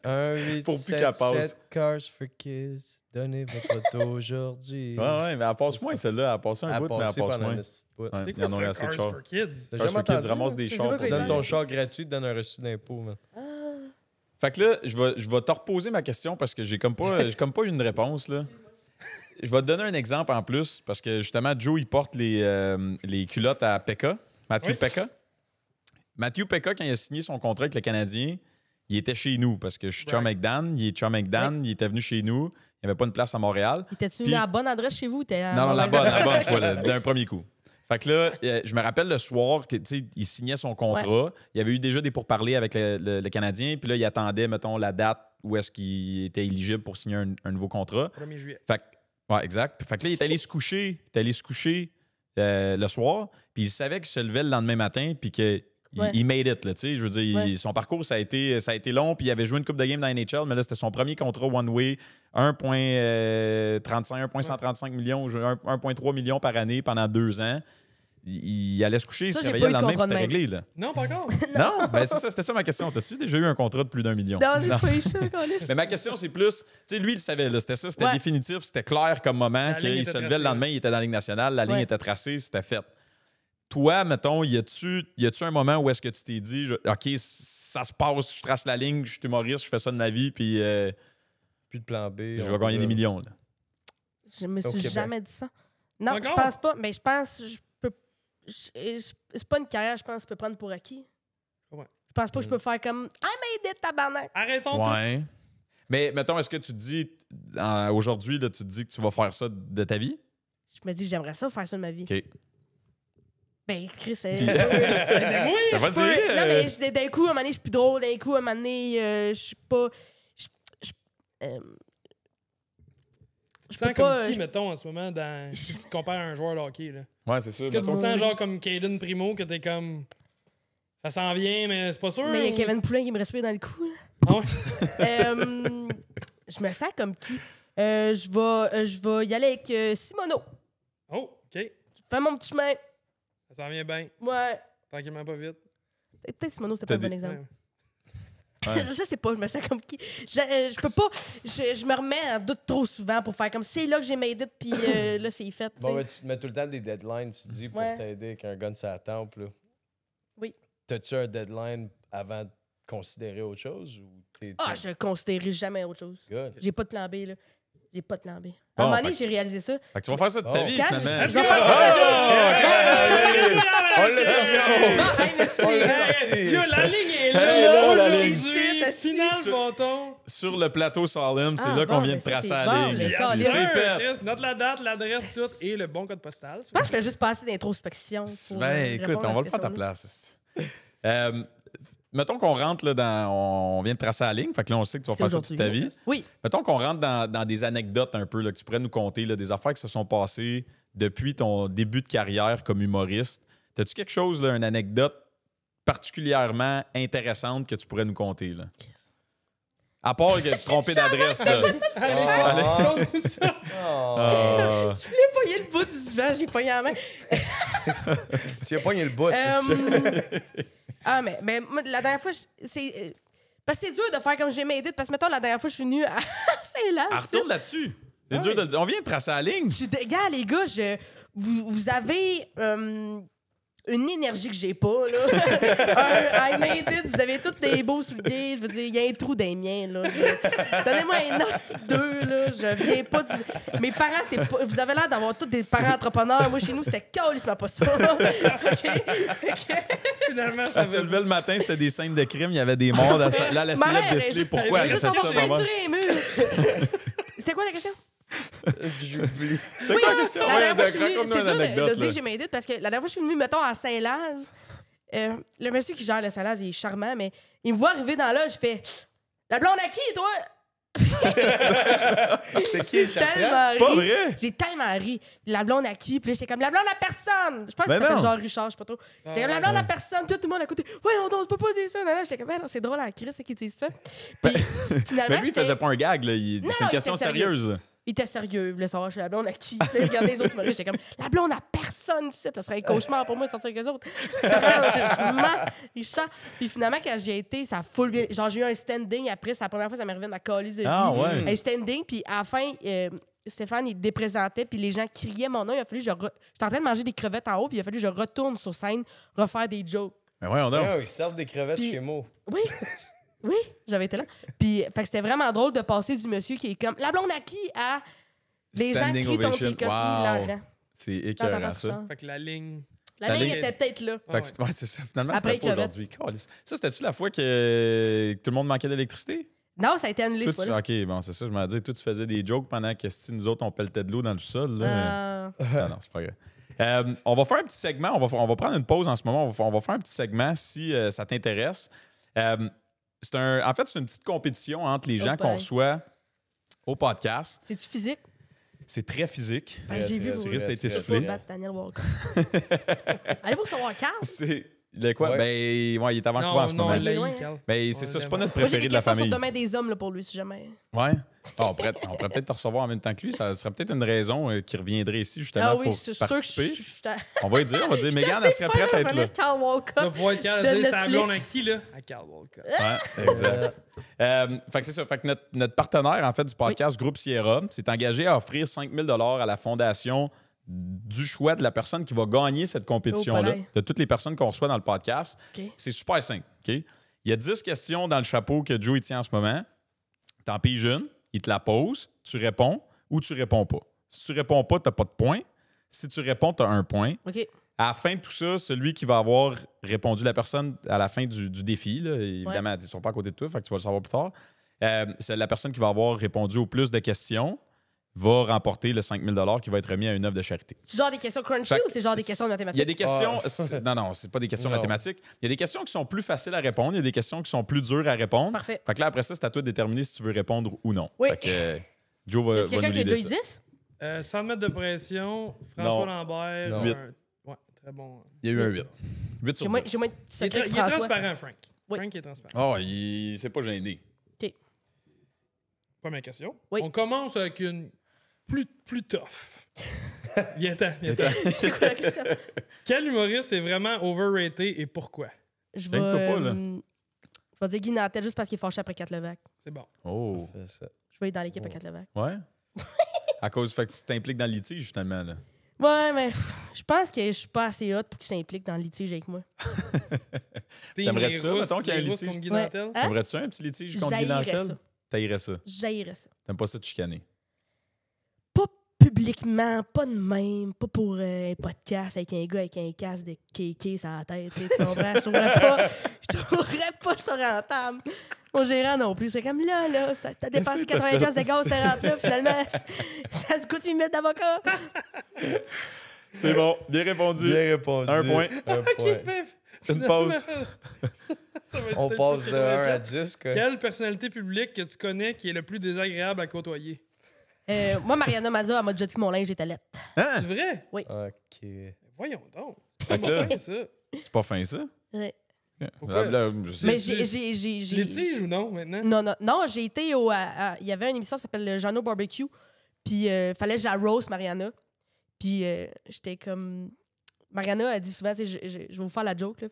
1 8 Pour plus qu'elle passe. Cars for Kids. Donnez votre auto aujourd'hui. Ouais, ouais, mais elle passe moins, celle-là. Elle passe un bout, mais elle passe moins. Ouais, ils en assez de chars. Cars for Kids. Cars for Kids ramasse des chars. Tu donnes ton char gratuit, tu donnes un reçu d'impôt, man. Ah. Fait que là, je vais, je vais te reposer ma question parce que j'ai comme pas, j'ai comme pas une réponse, là je vais te donner un exemple en plus, parce que justement, Joe, il porte les, euh, culottes à Pekka, Matthew oui. Pekka. Matthew Pekka, quand il a signé son contrat avec le Canadien, il était chez nous parce que je suis chum il est il était venu chez nous, il n'y avait pas une place à Montréal. Il était-tu à la bonne adresse chez vous? Non, la bonne, la bonne, voilà, d'un premier coup. Fait que là, euh, je me rappelle le soir, il signait son contrat. Il y avait eu déjà des pourparlers avec le, Canadien. Puis là, il attendait, mettons, la date où est-ce qu'il était éligible pour signer un, nouveau contrat. 1er juillet. Fait que Ouais, exact. Fait il est allé se coucher, est allé se coucher euh, le soir, puis il savait qu'il se levait le lendemain matin, puis que made it, Je veux dire, son parcours, ça a, été, ça a été long, puis il avait joué une Coupe de Game dans NHL, mais là, c'était son premier contrat one-way, 1,35, 1,135 euh, millions, 1,3 millions par année pendant deux ans il, allait se coucher, il se réveillait le lendemain, c'était réglé. Là. Non, pas encore. non, ben, ça, c'était ça ma question. T'as-tu déjà eu un contrat de plus d'un million? Non, j'ai pas eu ça, Mais ma question, c'est plus, tu sais, lui, il savait, c'était ça, c'était définitif, c'était clair comme moment, qu'il se levait le lendemain, il était dans la ligne nationale, la ligne était tracée, c'était fait. Toi, mettons, y a-tu un moment où est-ce que tu t'es dit, OK, ça se passe, je trace la ligne, je suis humoriste, je fais ça de ma vie, puis. Puis euh, plus de plan B. Je vais gagner des millions, là. Je me suis jamais dit ça. Non, je pense pas, mais je pense c'est pas une carrière, je pense, que je peux prendre pour acquis. Ouais. Je pense pas que je peux faire comme I made it, tabarnak. Arrêtons ouais. Mais mettons, est-ce que tu te dis aujourd'hui, tu te dis que tu vas faire ça de ta vie? Je me dis que j'aimerais ça faire ça de ma vie. OK. Ben, Chris, euh, ben, c'est. oui, pas Non, mais d'un coup, à un moment donné, je suis plus drôle. D'un coup, à un moment donné, euh, je suis pas. je, euh, tu sens comme qui, mettons, en ce moment, dans... si tu te compares à un joueur de hockey? Là. Ouais, c'est sûr. Est-ce que tu sens genre comme Caden Primo, que t'es comme. Ça s'en vient, mais c'est pas sûr. Mais il y a Kevin Poulin qui me respire dans le cou. Là. Ah ouais? Euh, je me sens comme qui? Euh, je vais euh, je vais y aller avec Simono. Oh, OK. Fais mon petit chemin. Ça s'en vient bien. Ouais. Tranquillement, pas vite. Peut-être Simono, c'était pas un bon exemple. Ouais. je sais pas, je me sens comme qui. Euh, je, peux pas. Je, je, me remets en doute trop souvent pour faire comme c'est là que j'ai made it, puis euh, là, c'est fait. Bon, tu te mets tout le temps des deadlines, tu dis, pour ouais. t'aider un gun s'attend, là. Oui. T'as-tu un deadline avant de considérer autre chose? Ou Ah, je considère jamais autre chose. J'ai pas de plan B, là. J'ai pas de plan B. à un moment donné, j'ai réalisé ça. Fait que tu vas faire ça de ta vie, finalement. Je l'a sorti. Hey, là, Final, sur, Sur le plateau Salem, c'est ah, là qu'on vient de tracer la ligne. C'est fait. Note la date, l'adresse, tout et le bon code postal. Je je fais juste passer d'introspection. Ben, euh, écoute, on va le faire à ta place. Euh, mettons qu'on rentre là, dans. On vient de tracer la ligne, fait que là, on sait que tu vas faire ça toute ta vie. Oui. Mettons qu'on rentre dans, des anecdotes un peu, que tu pourrais nous conter, des affaires qui se sont passées depuis ton début de carrière comme humoriste. T'as-tu quelque chose, une anecdote particulièrement intéressante que tu pourrais nous conter? Là? À part que te trompé d'adresse. là. Je voulais poigner le bout du divan, j'ai poigné la main. tu as poigné le bout. Hum. ah, mais, ben, mais la dernière fois, c'est. Euh, parce que c'est dur de faire comme j'ai m'aider. Parce que, mettons, la dernière fois, je suis venue à saint ah, retourne là-dessus. C'est ah dur de On vient de tracer la ligne. Je suis les gars, vous, vous avez. Hum, une énergie que j'ai pas, là. un, I made it, vous avez tous des beaux souliers, je veux dire, il y a un trou dans les miens, là. Donnez-moi un autre deux, là. Je viens pas du... Mes parents, c'est pas... Vous avez l'air d'avoir tous des parents entrepreneurs. Moi, chez nous, c'était calissement pas ça. OK? Finalement, ça se levait le matin, c'était des scènes de crime, il y avait des morts. Là, la essayait de déceler pourquoi elle fait ça. C'était quoi la question? J'oublie. C'était quoi la question? Ben, c'est dur de, dire que j'ai m'aidé parce que la dernière fois, que je suis venue, mettons, à Saint-Laz. Euh, le monsieur qui gère le Saint-Laz, il est charmant, mais il me voit arriver dans loge je fais La blonde à qui, toi? c'est qui C'est pas vrai. J'ai tellement ri. La blonde à qui? Puis j'étais comme la blonde à personne. Je pense ben que c'était genre Richard, je sais pas trop. J'étais comme la ben blonde à personne. Puis tout le monde à côté. Ouais, on, ne peut pas dire ça. Non, non. J'étais comme, ah non, c'est drôle à Chris qui dit ça. Puis, finalement, mais lui, il faisait pas un gag. Là. C'est une question sérieuse il était sérieux, il voulait savoir chez la blonde à qui. Il regardait les autres j'étais comme, la blonde à personne, ça serait un cauchemar pour moi de sortir avec eux autres. Franchement, Puis finalement, quand j'y ai été, ça a full bien. Genre, j'ai eu un standing après, c'est la première fois ça m'est arrivé dans ma de ah, vie. Ah ouais. Un standing, puis à la fin, euh, Stéphane, il déprésentait, puis les gens criaient mon nom. Il a fallu je. Re... J'étais en train de manger des crevettes en haut, puis il a fallu que je retourne sur scène, refaire des jokes. Mais ouais, on a. ils servent des crevettes chez moi. Oui. Oui, j'avais été là. Puis, fait que c'était vraiment drôle de passer du monsieur qui est comme la blonde à qui à les gens qui ton wow. C'est écœurant ça. Fait que la ligne. La, ligne, était peut-être là. Fait que, ouais, c'est ça. Finalement, c'était pas aujourd'hui. Ça, c'était-tu la fois que tout le monde manquait d'électricité? Non, ça a été annulé. ce Ok, bon, c'est ça. Je m'en disais, toi, tu faisais des jokes pendant que si nous autres, on pelletait de l'eau dans le sol. Là, euh... non, non, c'est pas grave. Euh, on va faire un petit segment. On va, on va prendre une pause en ce moment. On va, on va faire un petit segment si euh, ça t'intéresse. Euh, c'est un, en fait, c'est une petite compétition entre les oh gens qu'on reçoit au podcast. C'est-tu physique? C'est très physique. Ben, j'ai vu. Tu risques d'être soufflé. Daniel Walker. Allez-vous savoir Carl? C'est. Le quoi? Ben, ouais, il est avant non, en ce non, moment. Ben, c'est ça, c'est ben pas notre préféré de la famille. Sur domaine des hommes là, pour lui, si jamais. Ouais. Ah, on pourrait, peut-être te recevoir en même temps que lui. Ça serait peut-être une raison euh, qui reviendrait ici justement ah oui, pour sûr participer. je, on va y dire, on va dire, Mégane, elle serait prête à être là. Ça Ça être quand avec ça qui, là? À Carl Walcott. Ouais, exact. euh, euh fait que c'est ça. Fait que notre, partenaire, en fait, du podcast Groupe Sierra s'est engagé à offrir 5 000 à la fondation du choix de la personne qui va gagner cette compétition-là, oh, de toutes les personnes qu'on reçoit dans le podcast. C'est super simple. OK? Il y a 10 questions dans le chapeau que Joe y tient en ce moment. Tant pis, une il te la pose, tu réponds ou tu réponds pas. Si tu réponds pas, tu n'as pas de point. Si tu réponds, tu as un point. À la fin de tout ça, celui qui va avoir répondu la personne à la fin du, défi, évidemment, ils ne sont pas à côté de toi, fait que tu vas le savoir plus tard. Euh, c'est la personne qui va avoir répondu au plus de questions va remporter le 5 000 qui va être remis à une œuvre de charité. C'est genre des questions crunchy ou c'est genre des questions mathématiques? Il y a des ah, questions. Non, non, c'est pas des questions mathématiques. Il y a des questions qui sont plus faciles à répondre, il y a des questions qui sont plus dures à répondre. Parfait. Fait que là, après ça, c'est à toi de déterminer si tu veux répondre ou non. Oui. Fait que euh, Joe va, va quelqu'un a déjà 10? Euh, sans mettre de pression, François Lambert. Non. Ouais, très bon. Il y a eu un 8. 8 sur 10. il, est transparent, Frank. Oui. Frank est transparent. Oh, il s'est pas gêné. OK. Première question. Oui. On commence avec une plus, plus tough. Viens ten viens C'est Quel humoriste est vraiment overrated et pourquoi? Je euh, vais, dire Guy juste parce qu'il est fâché après Catlevac. C'est bon. Oh. Je vais être dans l'équipe à oh. Catlevac. Ouais? à cause du fait que tu t'impliques dans le litige, justement, là. Ouais, mais je pense que je suis pas assez hot pour qu'il s'implique dans le litige avec moi. T'aimerais-tu ça, mettons, qu'il y ait un litige? contre hein? Aimerais-tu un petit litige contre Guy Tu Nantel? ça. J'aimerais ça. ça. T'aimes pas ça de chicaner publiquement, pas de même, pas pour euh, un podcast avec un gars avec un casque de kéké sur la tête. je trouverais pas, je trouverais pas ça rentable. Mon gérant non plus. C'est comme là, là, t'as dépensé 95 de gaz, t'es rentable. finalement, ça te coûte une mètres d'avocat. C'est bon, bien répondu. Bien répondu. Un point. Un point. Une pause. On passe de 1 à 10. Quelle personnalité publique que tu connais qui est le plus désagréable à côtoyer? Euh, moi, Mariana Mazza, elle m'a déjà dit que mon linge était lettre. Hein? C'est vrai? Oui. OK. Voyons donc. C'est pas fin, ça. C'est pas fin, ça? Oui. Pourquoi? Là, je mais j'ai. ou non, maintenant? Non, non, non j'ai été au. Il y avait une émission qui s'appelle le Jeannot Barbecue. Puis, il euh, fallait que j'arrose Mariana. Puis, euh, j'étais comme. Mariana a dit souvent, je, je, je vais vous faire la joke, là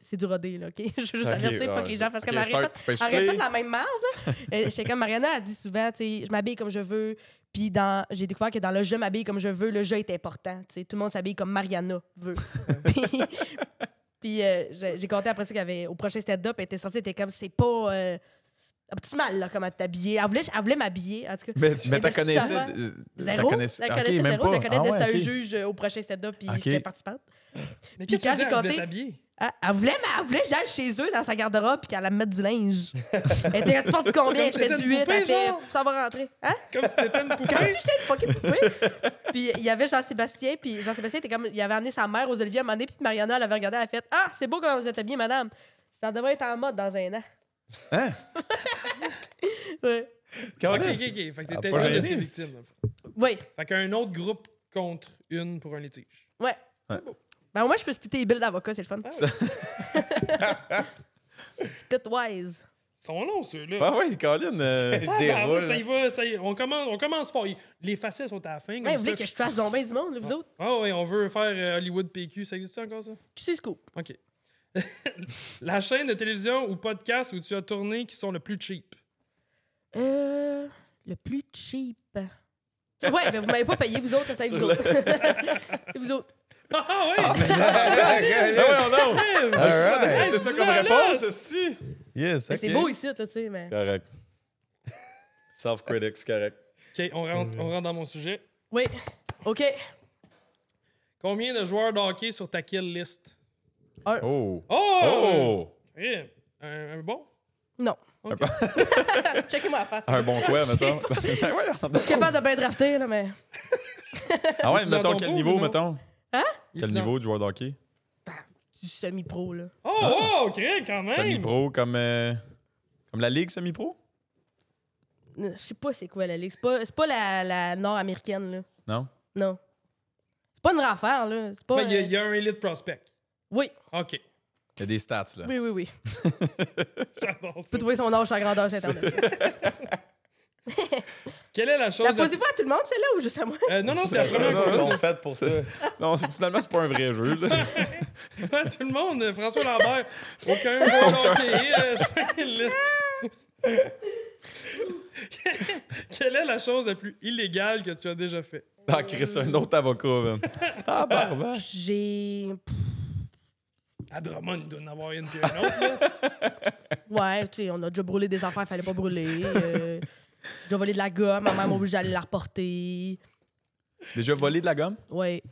c'est du rodé, là, OK? Je veux juste avertir pour ah, que les gens, parce qu'elle que Mariana, arrête de la même merde là. Je sais euh, comme, Mariana, a dit souvent, tu sais, je m'habille comme je veux. Puis dans, j'ai découvert que dans le jeu m'habille comme je veux, le jeu est important. Tu sais, tout le monde s'habille comme Mariana veut. puis, euh, j'ai compté après ça qu'il avait, au prochain stand-up, elle était sortie, elle était comme, c'est pas... un euh, petit mal, là, comment t'habiller. Elle voulait, elle voulait m'habiller, en tout cas. Mais, tu t'as connaissé. Zéro. tu La connaissais ah okay, zéro. Pas. Je connais ah, un juge au prochain stand-up, puis okay. j'étais participante. Mais puis quand j'ai compté. Elle, voulait, elle voulait que j'aille chez eux dans sa garde-robe puis qu'elle me mette du linge. elle était à de combien? fait du 8, elle fait ça va rentrer. Hein? Comme si c'était une poupée. Comme si j'étais une fucking poupée. puis il y avait Jean-Sébastien, puis Jean-Sébastien était comme. Il avait amené sa mère aux Olivier à un moment donné, puis Mariana, elle avait regardé, elle a fait Ah, c'est beau comment vous êtes habillée, madame. Ça devrait être en mode dans un an. Hein? Ah, ouais. ok, ok, ok. Fait que ah, t'étais une de ses victimes. Oui. Fait qu'un autre groupe contre une pour un litige. Ouais. ouais. Ben, au moins, je peux splitter les billes d'avocat, c'est le fun. Ah Splitwise. Ils sont longs, ceux-là. ben ouais, Colin, euh, ça y est. On commence, on commence fort. Les facettes sont à la fin. vous voulez que je fasse dans du monde, là, vous ah. autres? Ah oui, on veut faire euh, Hollywood PQ. Ça existe encore, ça? Tu sais ce coup. OK. la chaîne de télévision ou podcast où tu as tourné qui sont le plus cheap. Euh, le plus cheap. Ouais, mais vous m'avez pas payé, vous autres, ça vous autres. vous autres. Ah, ah oui! Ah, non, non! C'est ça comme réponse, aussi! Yes, C'est beau ici, tu sais, mais... Correct. Self-critics, correct. OK, on rentre, on dans mon sujet. Oui, OK. Combien de joueurs de hockey sur ta kill list? Un. Oh! Oh! oh. Un, bon? Non. Checkez-moi la face. Un bon quoi, mettons? Je suis capable de bien drafter, là, mais... ah ouais, mettons quel niveau, mettons? Hein? Quel niveau de joueur de hockey? Ben, du semi-pro, là. Oh, ah. oh, OK, quand même! Semi-pro comme, euh, comme la Ligue semi-pro? Je sais pas c'est quoi la Ligue. C'est pas, pas la, la nord-américaine, là. Non? Non. C'est pas une vraie affaire, là. pas, Mais il y a- euh, un Elite Prospect. Oui, OK. Il y a des stats, là. oui, oui, oui. J'adore ça. peux trouver son âge, la grandeur cette année. Quelle est la chose. La posez-vous à tout le monde, celle-là, ou juste à moi? Euh, non, non, c'est la première non, chose. fait pour ça. non, finalement, c'est pas un vrai jeu. Là. tout le monde, euh, François Lambert, aucun jeu euh, Quelle est la chose la plus illégale que tu as déjà fait? Ah, Chris, un autre avocat, même. Ah, barbare. J'ai. À Drummond, il doit en avoir une puis une autre, là. ouais, tu sais, on a déjà brûlé des affaires, il fallait pas brûler. Euh, j'ai volé de la gomme, ma mère m'a obligé d'aller la reporter. Déjà volé de la gomme? Oui.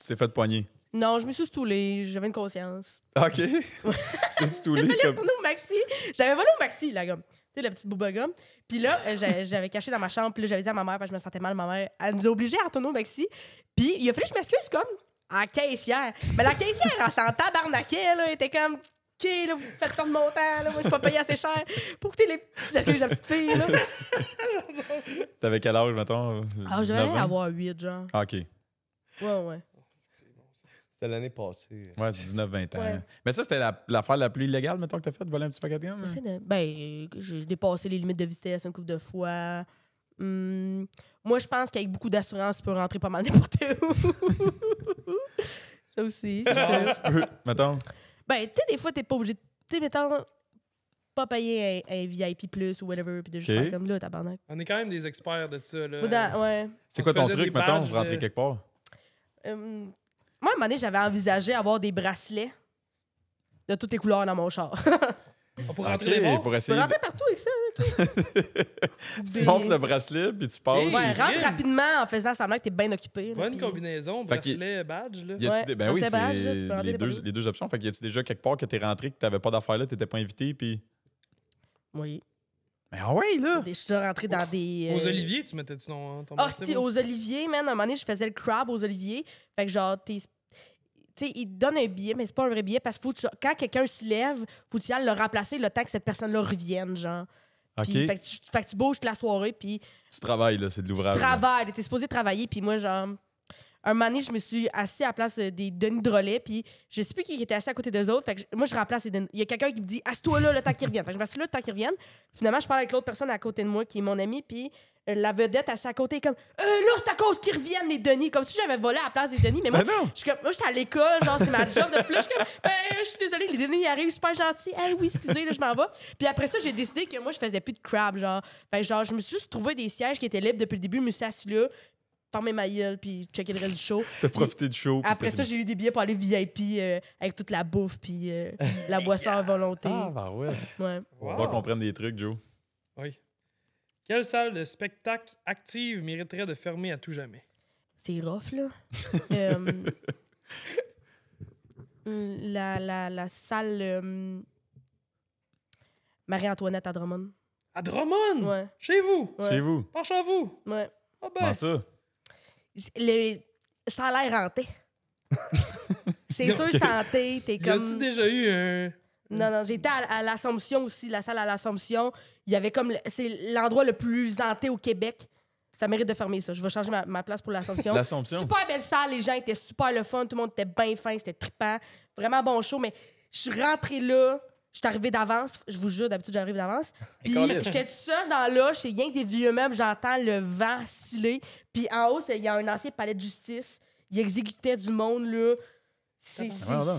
Tu t'es fait poignée? Non, je me suis stoulée, j'avais une conscience. OK. Tu stoulée J'avais volé comme... au maxi. J'avais volé au maxi la gomme. Tu sais, la petite booba gomme. Puis là, euh, j'avais caché dans ma chambre, puis là, j'avais dit à ma mère, parce que je me sentais mal, ma mère, elle nous a obligés à retourner au maxi. Puis il a fallu que je m'excuse comme à caissière. Mais la caissière, elle s'en tabarnaquait, là. Elle était comme, OK, là, vous faites tant de mon là, moi, je suis pas payé assez cher pour que les que j'ai la petite fille, là. T'avais quel âge, mettons? Ah, j'allais avoir 8, genre. Ah, OK. Ouais, ouais. C'était l'année passée. Ouais, 19-20 ans. Mais ça, c'était l'affaire la, plus illégale, mettons, que t'as faite, voler un petit paquet de gomme? Hein? Ben, j'ai dépassé les limites de vitesse un couple de fois. Hum, moi, je pense qu'avec beaucoup d'assurance, tu peux rentrer pas mal n'importe où. ça aussi, c'est sûr. Mettons. Ben, tu sais, des fois, t'es pas obligé. de sais, mettons, pas payer un, VIP plus ou whatever, puis de juste faire comme là, tabarnak. On est quand même des experts de ça. Là. C'est quoi ton truc, mettons, je rentrais euh, quelque part? Hum, moi, à un moment donné, j'avais envisagé avoir des bracelets de toutes les couleurs dans mon char. On ah, rentrer les pour essayer. Tu rentrer partout avec ça. tu montes le bracelet, puis tu passes. rentre rapidement en faisant semblant que t'es bien occupé. Bonne combinaison, bracelet, badge. Là. Y Ben oui, c'est les deux, les deux options. Fait que y a-tu déjà quelque part que t'es rentré, que t'avais pas d'affaires là, t'étais pas invité, puis. Oui. Mais ben ah ouais, là! Je suis déjà rentrée dans des. Euh, aux oliviers, tu mettais ton, ton Ah, si, aux oliviers, man, à un moment donné, je faisais le crab aux oliviers. Fait que genre, t'es tu sais, il te donne un billet, mais c'est pas un vrai billet parce que, faut quand quelqu'un se lève, faut que tu le remplacer le temps que cette personne-là revienne, genre. Puis, fait, que tu, bouges toute la soirée, puis. Tu travailles, là, c'est de l'ouvrage. Tu travailles, t'es supposé travailler, puis moi, genre. Un moment je me suis assis à la place euh, des Denis Drolet, puis je sais plus qui était assis à côté d'eux autres. Fait que moi, je remplace les Denis. Il y a quelqu'un qui me dit Asse-toi là le temps qu'ils reviennent. Fait que je m'assieds là le temps qu'ils reviennent. Finalement, je parle avec l'autre personne à côté de moi qui est mon ami, puis la vedette à sa côté comme euh, là c'est à cause qu'ils reviennent les Denis comme si j'avais volé à la place des Denis mais moi ben je suis comme moi j'étais à l'école genre c'est ma job de plus je suis comme ben, je suis désolée les Denis ils arrivent super gentils hey oui excusez là je m'en vais puis après ça j'ai décidé que moi je faisais plus de crab genre ben genre je me suis juste trouvé des sièges qui étaient libres depuis le début je me suis assis là fermé ma mailles puis checker le reste du show. T'as profité du show. Après ça, j'ai eu des billets pour aller VIP euh, avec toute la bouffe puis euh, la boisson à ah, volonté. Ah, bah ouais. On va comprendre des trucs, Joe. Oui. Quelle salle de spectacle active mériterait de fermer à tout jamais? C'est rough, là. Euh, mm, la, la, la, salle euh, Marie-Antoinette à Drummond. À Drummond? Chez vous? Chez vous. Par chez vous? Ouais. Ah ben. ça? Le, ça a l'air hanté. c'est sûr, c'est hanté. J'ai As-tu déjà eu un... Non, non, j'étais à l'Assomption aussi, la salle à l'Assomption il y avait comme. C'est l'endroit le plus hanté au Québec. Ça mérite de fermer ça. Je vais changer ma, place pour l'Assomption. Super belle salle, les gens étaient super le fun, tout le monde était bien fin, c'était trippant. Vraiment bon show, mais je suis rentrée là. Je suis arrivée d'avance, je vous jure, d'habitude j'arrive d'avance. Puis j'étais seule dans là, chez rien des vieux meubles, j'entends le vent sciller. Puis en haut, il y a un ancien palais de justice. Il exécutait du monde, là. C'est. Ah,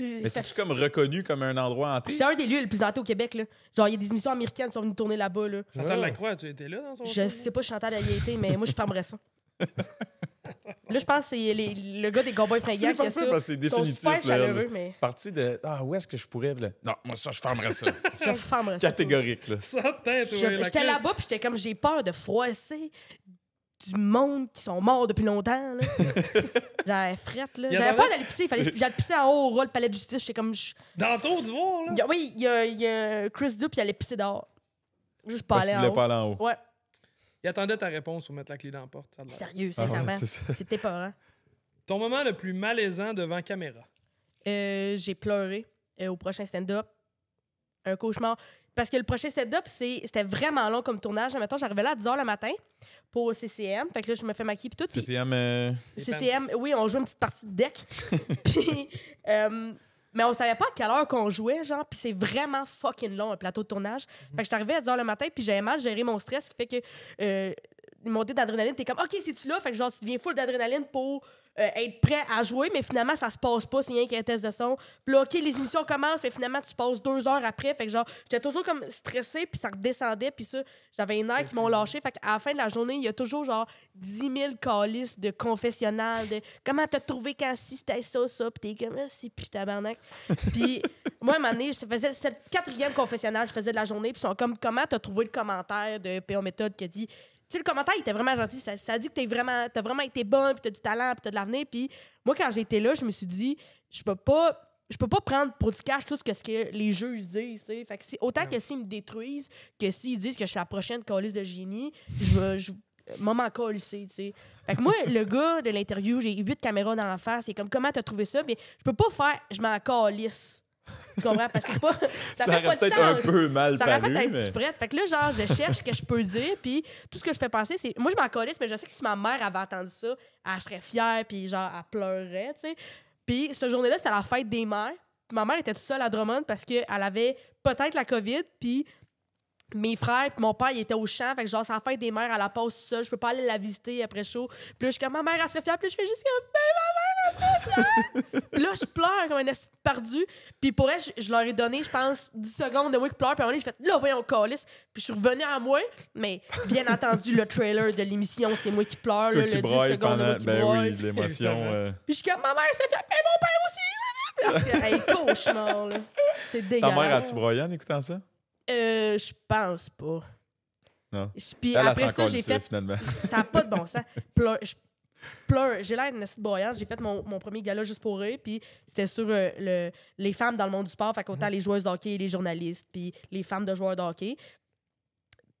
mais C'est-tu comme reconnu comme un endroit hanté? C'est un des lieux les plus hantés au Québec. Là. Genre, il y a des émissions américaines qui sont venues tourner là-bas. Là. Chantal Lacroix, tu étais là dans son Je sais pas, Chantal a y été, mais moi, je fermerais ça. là, je pense que c'est le gars des Cowboys fringants qui a ça. C'est définitif. Sont super mais... Parti de « Ah, où est-ce que je pourrais... » Non, moi, ça, je fermerais ça. je fermerais ça. Catégorique, là. J'étais là-bas, puis j'étais comme « J'ai peur de froisser du monde qui sont morts depuis longtemps. J'avais frette, là. J'avais peur d'aller pisser. Fallait, j'allais pisser en haut, au le palais de justice. J'étais comme. Dans le tour du oui, il y a, y a, Chris Dup, il allait pisser dehors. Juste pas aller, en haut. pas en haut. Ouais. Il attendait ta réponse pour mettre la clé dans la porte. Sérieux, ah sincèrement. C'était pas, Ton moment le plus malaisant devant caméra? Euh, j'ai pleuré euh, au prochain stand-up. Un cauchemar. Parce que le prochain setup c'était vraiment long comme tournage. Maintenant, j'arrivais là à 10h le matin pour CCM. Fait que là, je me fais maquiller puis tout. CCM... CCM, oui, on jouait une petite partie de deck. Euh, mais on savait pas à quelle heure qu'on jouait, genre. Puis c'est vraiment fucking long, un plateau de tournage. Fait que j'arrivais à 10h le matin puis j'avais mal géré mon stress. qui fait que euh, montée d'adrénaline, t'es comme, OK, c'est-tu là? Fait que genre, tu deviens full d'adrénaline pour euh, être prêt à jouer, mais finalement, ça se passe pas, c'est rien un test de son. Puis OK, les émissions commencent, mais finalement, tu passes deux heures après. Fait que genre, j'étais toujours comme stressé puis ça redescendait, puis ça, j'avais une ex qui m'ont lâché. Fait à la fin de la journée, il y a toujours genre 10 000 calices de confessionnal, de comment t'as trouvé quand c'était ça, ça, puis t'es comme, ah, si c'est putain tabarnak. Puis moi, à un moment donné, je faisais cette quatrième confessionnal, je faisais de la journée, puis ils sont comme, comment t'as trouvé le commentaire de PO Méthode qui a dit, tu sais, le commentaire, il était vraiment gentil. Ça, ça dit que t'es vraiment, t'as vraiment été bonne, puis t'as du talent, puis t'as de l'avenir. Puis moi, quand j'étais là, je me suis dit, je peux pas je peux pas prendre pour du cash tout ce que, ce que les jeux disent. Fait autant que s'ils me détruisent, que s'ils disent que je suis la prochaine calice de génie, je vais. m'en Maman Fait que moi, le gars de l'interview, j'ai huit caméras dans la face. C'est comme, comment t'as trouvé ça? Puis je peux pas faire, je m'en calisse. Tu comprends? Parce que pas. Ça, ça aurait peut-être un peu mal ça paru. Ça fait un petit prêtre. Fait que là, genre, je cherche ce que je peux dire, puis tout ce que je fais passer, c'est. Moi, je m'en colisse, mais je sais que si ma mère avait entendu ça, elle serait fière, puis genre, elle pleurait, tu sais. Puis, ce journée-là, c'était la fête des mères. ma mère était toute seule à Drummond parce qu'elle avait peut-être la COVID, puis mes frères puis mon père il était au champ fait que genre c'est la fête des mères à la pause seule je peux pas aller la visiter après chaud puis là, je suis comme ma mère elle serait fière puis je fais juste comme ben, là, je pleure comme un est perdu. Puis pour elle, je, leur ai donné, je pense, 10 secondes de moi qui pleure. Puis à un moment donné, j'ai fait, là, voyons, calice. Puis je suis revenue à moi. Mais bien entendu, le trailer de l'émission, c'est moi qui pleure. là, le 10 secondes de moi qui ben oui, l'émotion. Euh. Puis je suis comme, ma mère, s'est fait, mais mon père aussi, c'est un cauchemar, là. C'est dégueulasse. Ta mère, as-tu broyé en écoutant ça? Euh, je pense pas. Non. après ça, j'ai Finalement. Ça n'a pas de bon sens pleure. J'ai l'air d'une broyante. J'ai fait mon, mon, premier gala juste pour eux. Puis c'était sur euh, le, les femmes dans le monde du sport. Fait qu'autant mm-hmm. les joueuses de hockey et les journalistes, puis les femmes de joueurs de hockey.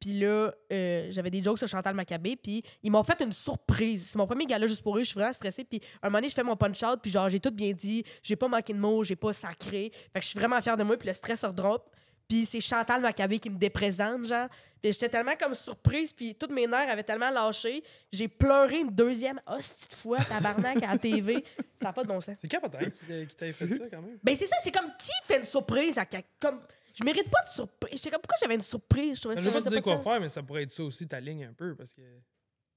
Puis là, euh, j'avais des jokes sur Chantal Maccabé. Puis ils m'ont fait une surprise. C'est mon premier gala juste pour eux. Je suis vraiment stressée. Puis un moment donné, je fais mon punch-out. Puis genre, j'ai tout bien dit. J'ai pas manqué de mots. J'ai pas sacré. Fait que je suis vraiment fière de moi. Puis le stress se drop. Puis c'est Chantal Maccabé qui me déprésente, genre. Puis j'étais tellement comme surprise, puis toutes mes nerfs avaient tellement lâché. J'ai pleuré une deuxième hostie de fois, tabarnak, à la TV. Ça n'a pas de bon sens. C'est qui, qui t'a fait ça, quand même? Ben c'est ça, c'est comme qui fait une surprise à comme je mérite pas de surprise. J'étais comme pourquoi j'avais une surprise. Je ne sais pas te dire quoi faire, mais ça pourrait être ça aussi, ta ligne un peu, parce que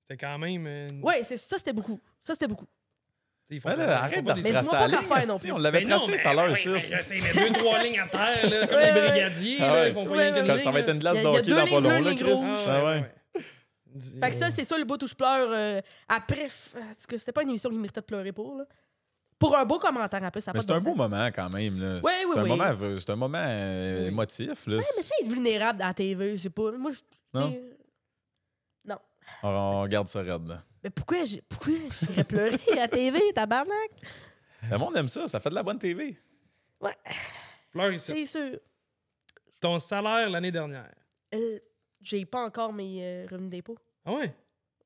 c'était quand même. Une... Ouais, c'est ça, c'était beaucoup. Ça, c'était beaucoup. Mais ouais, arrête de tracer à la non On l'avait tracé tout à l'heure ici. C'est deux, trois lignes à terre, là, comme les brigadiers. Ah ils vont pas ça va être une glace d'hockey dans pas long, là, Chris. Ah ah, fait que ça, c'est ça le bout où je pleure euh, après. c'était pas une émission qui méritait de pleurer pour. Pour un beau commentaire en plus, ça C'est un beau moment quand même. c'est, Un moment, c'est un moment émotif. Là. mais ça, être vulnérable à la TV, c'est pas. Moi, Non. Alors, on garde ça raide, là pourquoi j'ai pourquoi pleurer pleuré à la TV, tabarnak? Le monde aime ça, ça fait de la bonne TV. Ouais. Pleure ici. C'est sûr. Ton salaire l'année dernière. Euh, j'ai pas encore mes euh, revenus d'impôt. Ah ouais?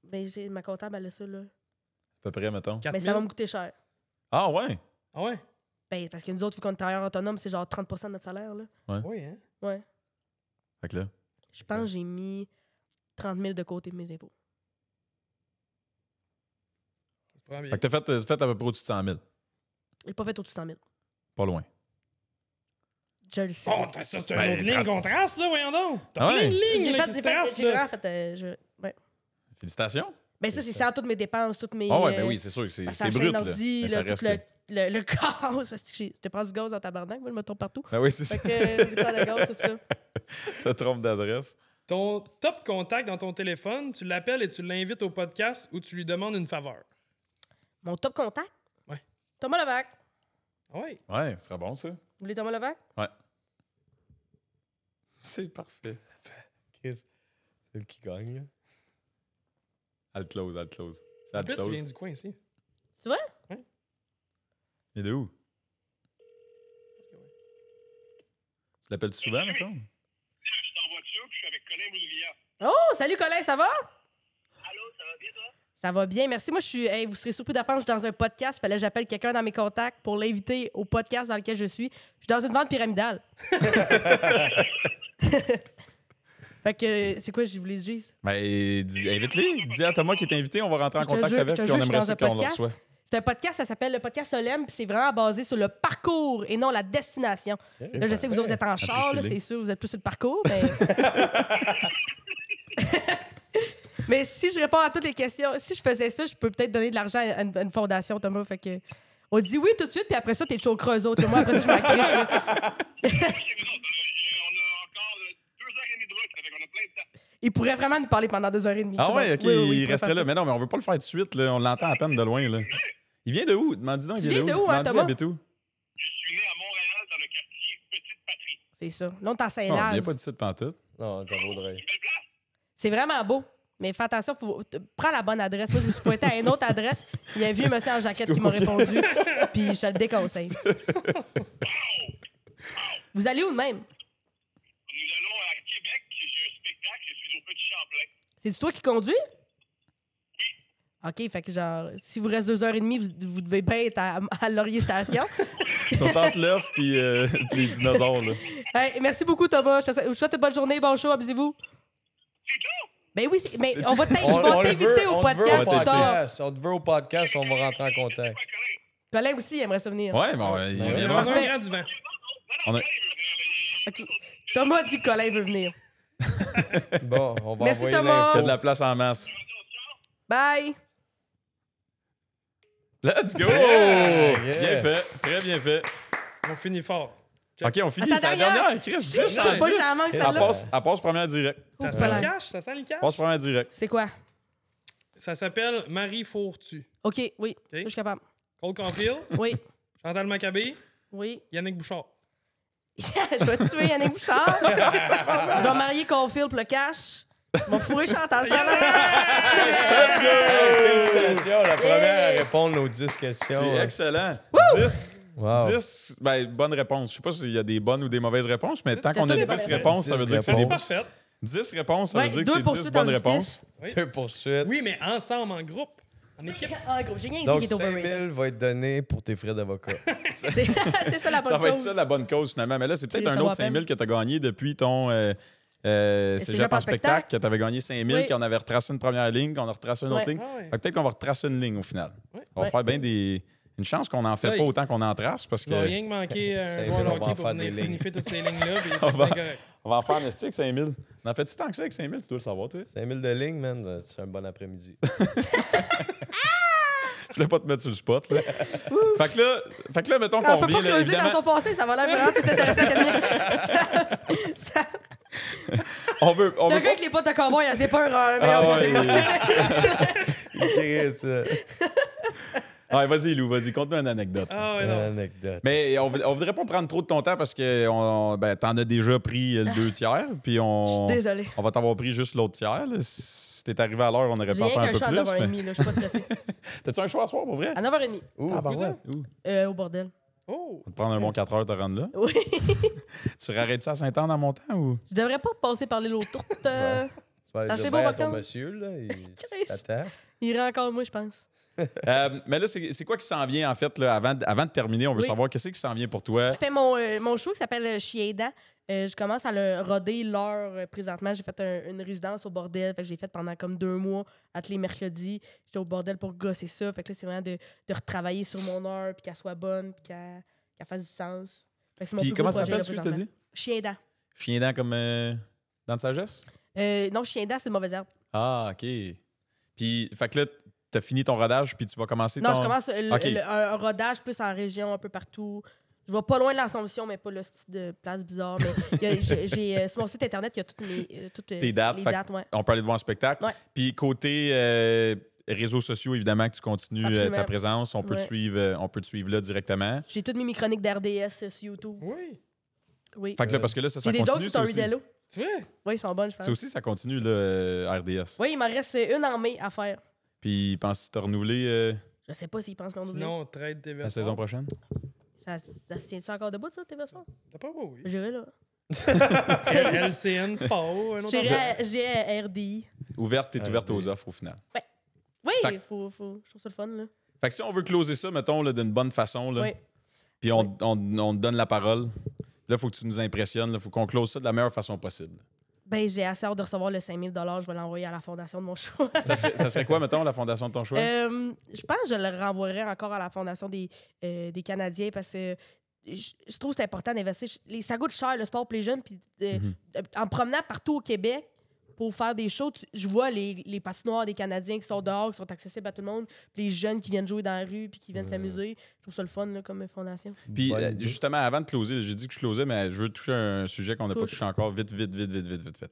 Mais ben, j'ai- ma comptable, elle a ça, là. À peu près, mettons. Mais ben, ça va me coûter cher. Ah ouais? Ah ouais? Ben, parce que nous autres, vu qu'on est travailleur autonome, c'est genre 30 de notre salaire, là. Oui, ah hein? Ouais. Fait que là, Je pense que j'ai mis 30 000 de côté de mes impôts. Fait que t'as fait, fait à peu près au-dessus de 100 000. J'ai pas fait au-dessus de 100 000. Pas loin. Je le sais. Oh, ça, c'est une ben, autre ligne qu'on trace, là, voyons donc. T'as Ouais. Ah plein de lignes J'ai fait, qui se euh, Félicitations. Ben ça, c'est sans toutes mes dépenses, toutes mes. Ah ouais, ben oui, c'est sûr euh, c'est c'est brut. Là. Ben, ça le, le, le gaz. Je te prends du gaz dans ta barnaque, moi, je me trompe partout. Ben oui, c'est ça. Fait que, euh, de tout ça. Ça trompe d'adresse. Ton top contact dans ton téléphone, tu l'appelles et tu l'invites au podcast ou tu lui demandes une faveur mon top contact. Oui. Thomas Levac. Oui. Ouais, ce sera bon, ça. Vous voulez Thomas Levac? Oui. C'est parfait. C'est le qui gagne, Elle Alt close, alt close. C'est alt close. vient du coin ici. C'est vrai? Oui. Il est de où? Tu l'appelles souvent, maintenant? Je suis en voiture, je suis avec Colin Boudria. Oh, salut Colin, ça va? Allô, ça va bien, toi? Ça va bien, merci. Moi, je suis. vous serez surpris d'apprendre, je suis dans un podcast. Fallait que j'appelle quelqu'un dans mes contacts pour l'inviter au podcast dans lequel je suis. Je suis dans une vente pyramidale. fait que, c'est quoi, je voulais dire? Ben, invite-les. Dis à Thomas qui est invité, on va rentrer en contact avec, je puis on aimerait podcast. C'est un podcast, ça s'appelle le podcast Solem, puis c'est vraiment basé sur le parcours et non la destination. je sais que vous, vous êtes en char, c'est sûr, vous êtes plus sur le parcours, mais. Mais si je réponds à toutes les questions, si je faisais ça, je peux peut-être donner de l'argent à une, fondation, Thomas. Fait que... On dit oui tout de suite, puis après ça, t'es chaud autre. Moi, après ça, je euh, On a encore euh, deux heures et demie de route, on a plein Il pourrait vraiment nous parler pendant deux heures et demie. Ah ouais, OK, il, resterait là. Mais non, mais on veut pas le faire tout de suite, on l'entend à peine de loin. Il vient de où? Demande donc, il vient de où? Hein, Thomas? où? Je suis né à Montréal, dans le quartier Petite Patrie. C'est ça. Non, t'as à il n'y a pas de site pantoute. Non, j'en voudrais. C'est vraiment beau. Mais fais attention, prends la bonne adresse. Moi, je me suis pointé à une autre adresse. Il y a un vieux monsieur en jaquette qui m'a répondu. Puis je te le déconseille. Vous allez où de même? Nous allons à Québec. J'ai un spectacle. Je suis au Petit Champlain. C'est-tu toi qui conduis? Oui. OK, fait que genre, si vous restez deux heures et demie, vous, devez bien être à, à Laurier Station. Ils sont entre l'œuf puis, euh, les dinosaures, là. merci beaucoup, Thomas. Je vous souhaite une bonne journée, bon show, abusez-vous. C'est ben oui, mais ben, on va t'inviter au podcast. On, on te veut au podcast, on va rentrer en contact. Colin aussi il aimerait se venir. Ouais, bon, ben il viendra. On a... vent. Thomas dit que Colin veut venir. bon, on va Merci envoyer Thomas. Fais de la place en masse. Bye. Let's go! Bien fait, très bien fait. On finit fort. OK, on finit. C'est la dernière. Chris, ça. Elle passe, elle passe première direct. Ça sent le cash. Ça sent le cash. Passe première direct. C'est quoi? Ça s'appelle Marie Fourtu. OK, oui. Je suis capable. Cole Confield. oui. Chantal Maccabé. Oui. Yannick Bouchard. je vais tuer Yannick Bouchard. je vais marier Caulfield pour le cash. Mon fourré Chantal Félicitations, la première à répondre aux 10 questions. C'est excellent. 10 10, ben, bonne réponse. Je sais pas s'il y a des bonnes ou des mauvaises réponses, mais tant qu'on a 10 réponses, ça veut dire que c'est parfait. 10 réponses, ça veut dire que c'est 10 bonnes réponses. Oui. Deux poursuites. Oui, mais ensemble, en groupe. En équipe. Ah, groupe. j'ai rien Donc, dit 5 000 va être donné pour tes frais d'avocat. c'est ça la bonne cause. Ça va être ça la bonne cause, finalement. Mais là, c'est peut-être un autre 5 000 que tu as gagné depuis ton. Euh, euh, c'est de spectacle, que tu avais gagné 5 000, qu'on avait retracé une première ligne, qu'on a retracé une autre ligne. Ah peut-être qu'on va retracer une ligne au final. On va faire bien des, une chance qu'on n'en fait pas autant qu'on en trace parce que. Il rien que manquer un euh, joueur hockey pour venir signifier toutes ces lignes-là. on, va, on va en faire un esti avec 5000. On en fait-tu tant que ça avec 5000? Tu dois le savoir, toi. 5000 de lignes, man, c'est un bon après-midi. je voulais pas te mettre sur le spot. Là. fait, que là, fait que là, mettons ah, qu'on vient... On peut pas creuser dans son passé, ça va l'air vraiment plus intéressant ça... On veut. On le gars avec les potes de cowboy, il a des peurs. Hein, ah, ouais, ah vas-y, Lou, vas-y, conte-nous une anecdote. Ah, ouais, une anecdote. Mais on, ne voudrait pas prendre trop de ton temps parce que on, ben, t'en as déjà pris euh, le deux tiers. Je suis désolé. On va t'avoir pris juste l'autre tiers. Là. Si t'es arrivé à l'heure, on aurait pas fait un, un peu plus. J'ai un mais... je suis pas stressée. T'as-tu un choix à soir, pour vrai? À 9h30. Où? Ah, bah euh, au bordel. Oh! On va te prendre un bon 4 heures te rendre là. Oui. tu serais tu à Saint-Anne en mon temps? Je devrais pas passer par l'île aux euh. Tu vas aller dire bon ben à ton monsieur, là. Il... Il rend encore moi, je pense. Euh, mais là, c'est quoi qui s'en vient, en fait, là, avant, avant, de terminer? On veut savoir qu'est-ce qui s'en vient pour toi. Je fais mon, euh, mon show qui s'appelle euh, Chieda. je commence à le roder l'heure présentement. J'ai fait une résidence au bordel. Fait que j'ai fait pendant comme deux mois, à tous les mercredis. J'étais au bordel pour gosser ça. Fait que là, c'est vraiment de, de, retravailler sur mon heure, puis qu'elle soit bonne, puis qu'elle fasse du sens. Fait puis comment ça s'appelle, ce que je te dis? Chien-dent. Chien-dent comme dans de sagesse? non, chien-dent, c'est une mauvaise herbe. Ah, OK. Puis, fait que là, tu as fini ton rodage, puis tu vas commencer non, ton... Non, je commence un rodage plus en région, un peu partout. Je vais pas loin de l'Assomption, mais pas le style de place bizarre. j'ai, euh, sur mon site internet, il y a toutes mes euh, euh, Tes dates. Les dates On peut aller te voir un spectacle. Puis côté réseaux sociaux, évidemment, que tu continues ta présence. On peut, te suivre, on peut te suivre là directement. J'ai toutes mes chroniques d'RDS sur YouTube. Oui. Oui. Fait que là, parce que là, ça, ça continue. des jokes sur Story Oui, ils sont bonnes, je pense. C'est aussi, ça continue, le RDS. Oui, il m'en reste une en mai à faire. Puis, penses-tu te renouveler euh, Je sais pas s'ils pensent qu'on renouveler. Sinon, trade TV la saison prochaine? Ça, ça se tient-tu encore debout, ça, TV Sport? T'as pas, oui. J'irai là. LCN Sport, un autre J'irai à- RDI. Ouverte, t'es ouverte aux offres au final. Ouais, Oui, faut, faut, je trouve ça le fun, là. Fait que si on veut closer ça, mettons, d'une bonne façon, là, puis on, on- on te donne la parole, là, faut que tu nous impressionnes, là, faut qu'on close ça de la meilleure façon possible ben, j'ai assez hâte de recevoir le 5000 je vais l'envoyer à la fondation de mon choix. ça, serait, quoi, mettons, la fondation de ton choix? Euh, je pense que je le renvoyerai encore à la fondation des, euh, des Canadiens parce que je, trouve que c'est important d'investir. Ça coûte cher le sport pour les jeunes. Puis, mhm. En promenant partout au Québec, pour faire des shows. je vois les, les patinoires des Canadiens qui sont dehors, qui sont accessibles à tout le monde, les jeunes qui viennent jouer dans la rue, puis qui viennent s'amuser. Je trouve ça le fun comme fondation. Puis euh, justement, avant de closer, j'ai dit que je closais, mais je veux toucher un sujet qu'on n'a pas touché encore. Vite, vite, vite, vite, vite, vite, vite.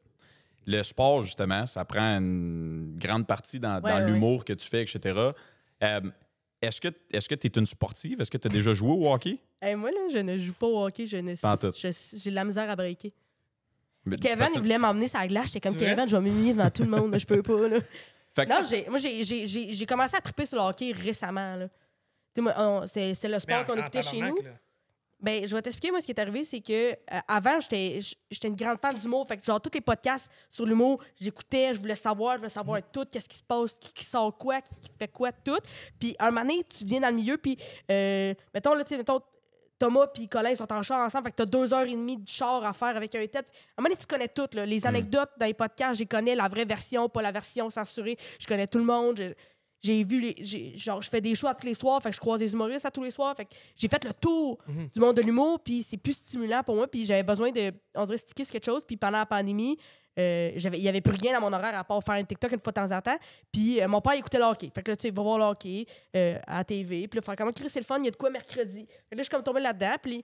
Le sport, justement, ça prend une grande partie dans, l'humour que tu fais, etc. Euh, est-ce que tu es une sportive? Est-ce que tu as déjà joué au hockey? Eh, moi, je ne joue pas au hockey. Je j'ai de la misère à breaker. Kevin, il voulait m'emmener sa glace. c'est comme, Kevin, je vais m'humilier devant tout le monde. Je peux pas. Là. Non, moi, j'ai commencé à tripper sur le hockey récemment. C'était le sport qu'on écoutait chez nous. Ben, je vais t'expliquer, moi, ce qui est arrivé, c'est que euh, avant, j'étais une grande fan d'humour. Fait que, genre, tous les podcasts sur l'humour, j'écoutais, je voulais savoir, je voulais savoir mm. tout, qu'est-ce qui se passe, qui, sort quoi, qui, fait quoi, tout. Puis, un moment donné, tu viens dans le milieu, puis, euh, mettons, là, tu sais, mettons, Thomas puis Colin sont en char ensemble. Fait que t'as deux heures et demie de char à faire avec un tête. À un moment donné, tu connais toutes. les anecdotes dans les podcasts, j'y connais la vraie version, pas la version censurée. Je connais tout le monde. J'ai vu les. Genre, je fais des choix tous les soirs. je croise des humoristes à tous les soirs. Fait j'ai fait le tour mhm. du monde de l'humour. Puis c'est plus stimulant pour moi. Puis j'avais besoin de. On dirait sticker quelque chose. Puis pendant la pandémie, euh, il n'y avait plus rien dans mon horaire à part faire un TikTok une fois de temps en temps. Puis euh, mon père écoutait le hockey. Fait que là, tu sais, il va voir le hockey euh, à la TV. Puis là, faire comment créer c'est le fun, il y a de quoi mercredi. là, je suis comme tombée là-dedans. Puis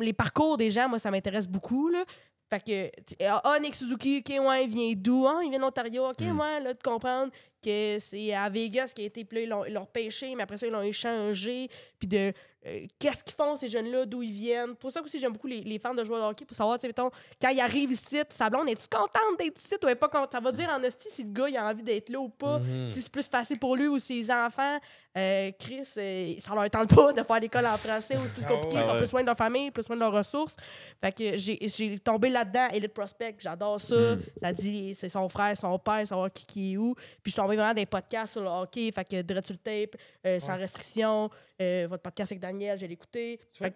les parcours des gens, moi, ça m'intéresse beaucoup. Là. Fait que, ah, ah, Nick Suzuki, ok, ouais, il vient d'où? Hein? Il vient d'Ontario, ok, mm. ouais, là, de comprendre que c'est à Vegas qui a été, puis là, ils l'ont, ils l'ont pêché, mais après ça, ils l'ont échangé, puis de euh, qu'est-ce qu'ils font, ces jeunes-là, d'où ils viennent. C'est Pour ça aussi, j'aime beaucoup les, fans de joueurs de hockey pour savoir, tu sais, quand ils arrivent ici, sa blonde, est tu contente d'être ici ou pas Ça va dire en hostie si le gars a envie d'être là ou pas, mhm. si c'est plus facile pour lui ou ses enfants. Euh, Chris, euh, ça leur tente pas de faire l'école en français ou c'est plus ah compliqué, ils ont ah plus soin de leur famille, plus soin de leurs ressources. Fait que j'ai tombé là-dedans, Elite Prospect, j'adore ça. Mhm. Ça dit, c'est son frère, son père, savoir qui, qui est où. Puis je suis tombée vraiment dans des podcasts sur le hockey, fait que Direct sur le tape, sans restriction. Euh, votre podcast avec Daniel, j'ai l'écouté Ça,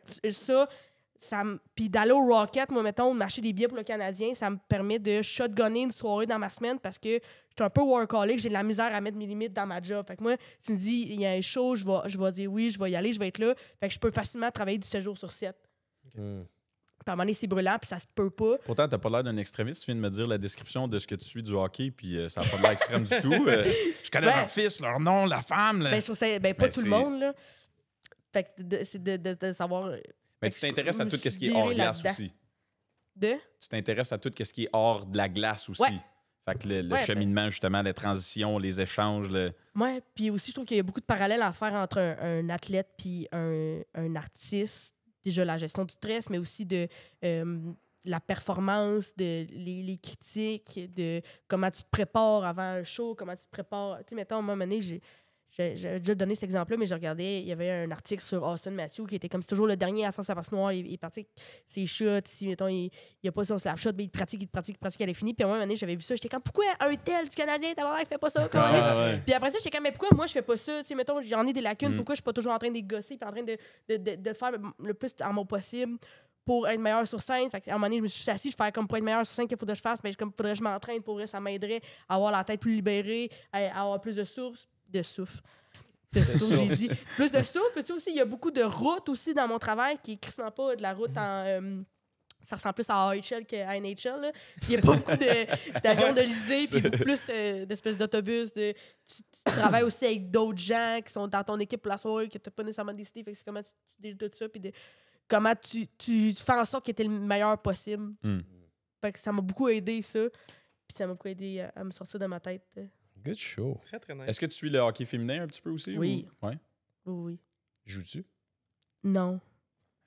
ça Puis d'aller au Rocket, moi, mettons, marcher des billets pour le Canadien, ça me permet de shotgunner une soirée dans ma semaine parce que je suis un peu workaholic, j'ai de la misère à mettre mes limites dans ma job. Fait que moi, tu me dis, il y a un show, je vais, je vais dire oui, je vais y aller, je vais être là. Fait que je peux facilement travailler du 7 jours sur 7. Hmm. à un moment donné, c'est brûlant, puis ça se peut pas. Pourtant, t'as pas l'air d'un extrémiste. Tu viens de me dire la description de ce que tu suis du hockey, puis euh, ça n'a pas l'air extrême du tout. Euh. je connais leur ben fils, leur nom, la femme. Ben, ben, pas ben, tout le monde, là. Fait que c'est de, savoir. Euh, mais tu t'intéresses à tout ce qui est hors glace aussi. De? Tu t'intéresses à tout ce qui est hors de la glace aussi. Fait que le, ben cheminement, justement, les transitions, les échanges. Le... Oui, puis aussi, je trouve qu'il y a beaucoup de parallèles à faire entre un, athlète puis un, artiste. Déjà, la gestion du stress, mais aussi de euh, la performance, de les, les, critiques, de comment tu te prépares avant un show, comment tu te prépares. Tu sais, mettons, à un moment donné, j'ai j'ai déjà donné cet exemple-là, mais j'ai regardé, il y avait un article sur Austin Matthew qui était comme c'est toujours le dernier à sens savoir passe noire. Il, il, pratique ses shots, si mettons, il n'y a pas son slap shot, mais il pratique, il pratique, il pratique, elle est finie. Puis à un moment donné, j'avais vu ça, j'étais comme pourquoi un tel du Canadien, d'abord, il fait pas ça? Ah, puis après ça, j'étais comme mais pourquoi moi je fais pas ça? Tu sais, mettons, j'en ai des lacunes, mm. pourquoi je suis pas toujours en train de gosser puis en train de, de, de, le faire le plus en mon possible? pour être meilleur sur scène. Fait à un moment donné, je me suis assis, je fais comme pour être meilleur sur scène, qu'il faut que je fasse, mais ben, comme faudrait que je m'entraîne pour ça m'aiderait à avoir la tête plus libérée, à avoir plus de sources, de souffle. De souffle, j'ai dit. Plus de souffle. Tu aussi, il y a beaucoup de routes aussi dans mon travail qui est crissement pas de la route en. Euh, ça ressemble plus à AHL qu'à NHL. Là. Il n'y a pas beaucoup d'avions de, lisée, puis plus euh, d'espèces d'autobus. De, tu, travailles aussi avec d'autres gens qui sont dans ton équipe pour la soirée, que tu pas nécessairement décidé. Fait c'est comment tu, tu tout ça, puis de, comment tu, tu, fais en sorte que tu le meilleur possible. Hmm. Fait que ça m'a beaucoup aidé, ça. Puis ça m'a beaucoup aidé à, me sortir de ma tête. Euh. Good show. Très, très nice. Est-ce que tu suis le hockey féminin un petit peu aussi? Oui. Ou... Oui. Joues-tu? Non.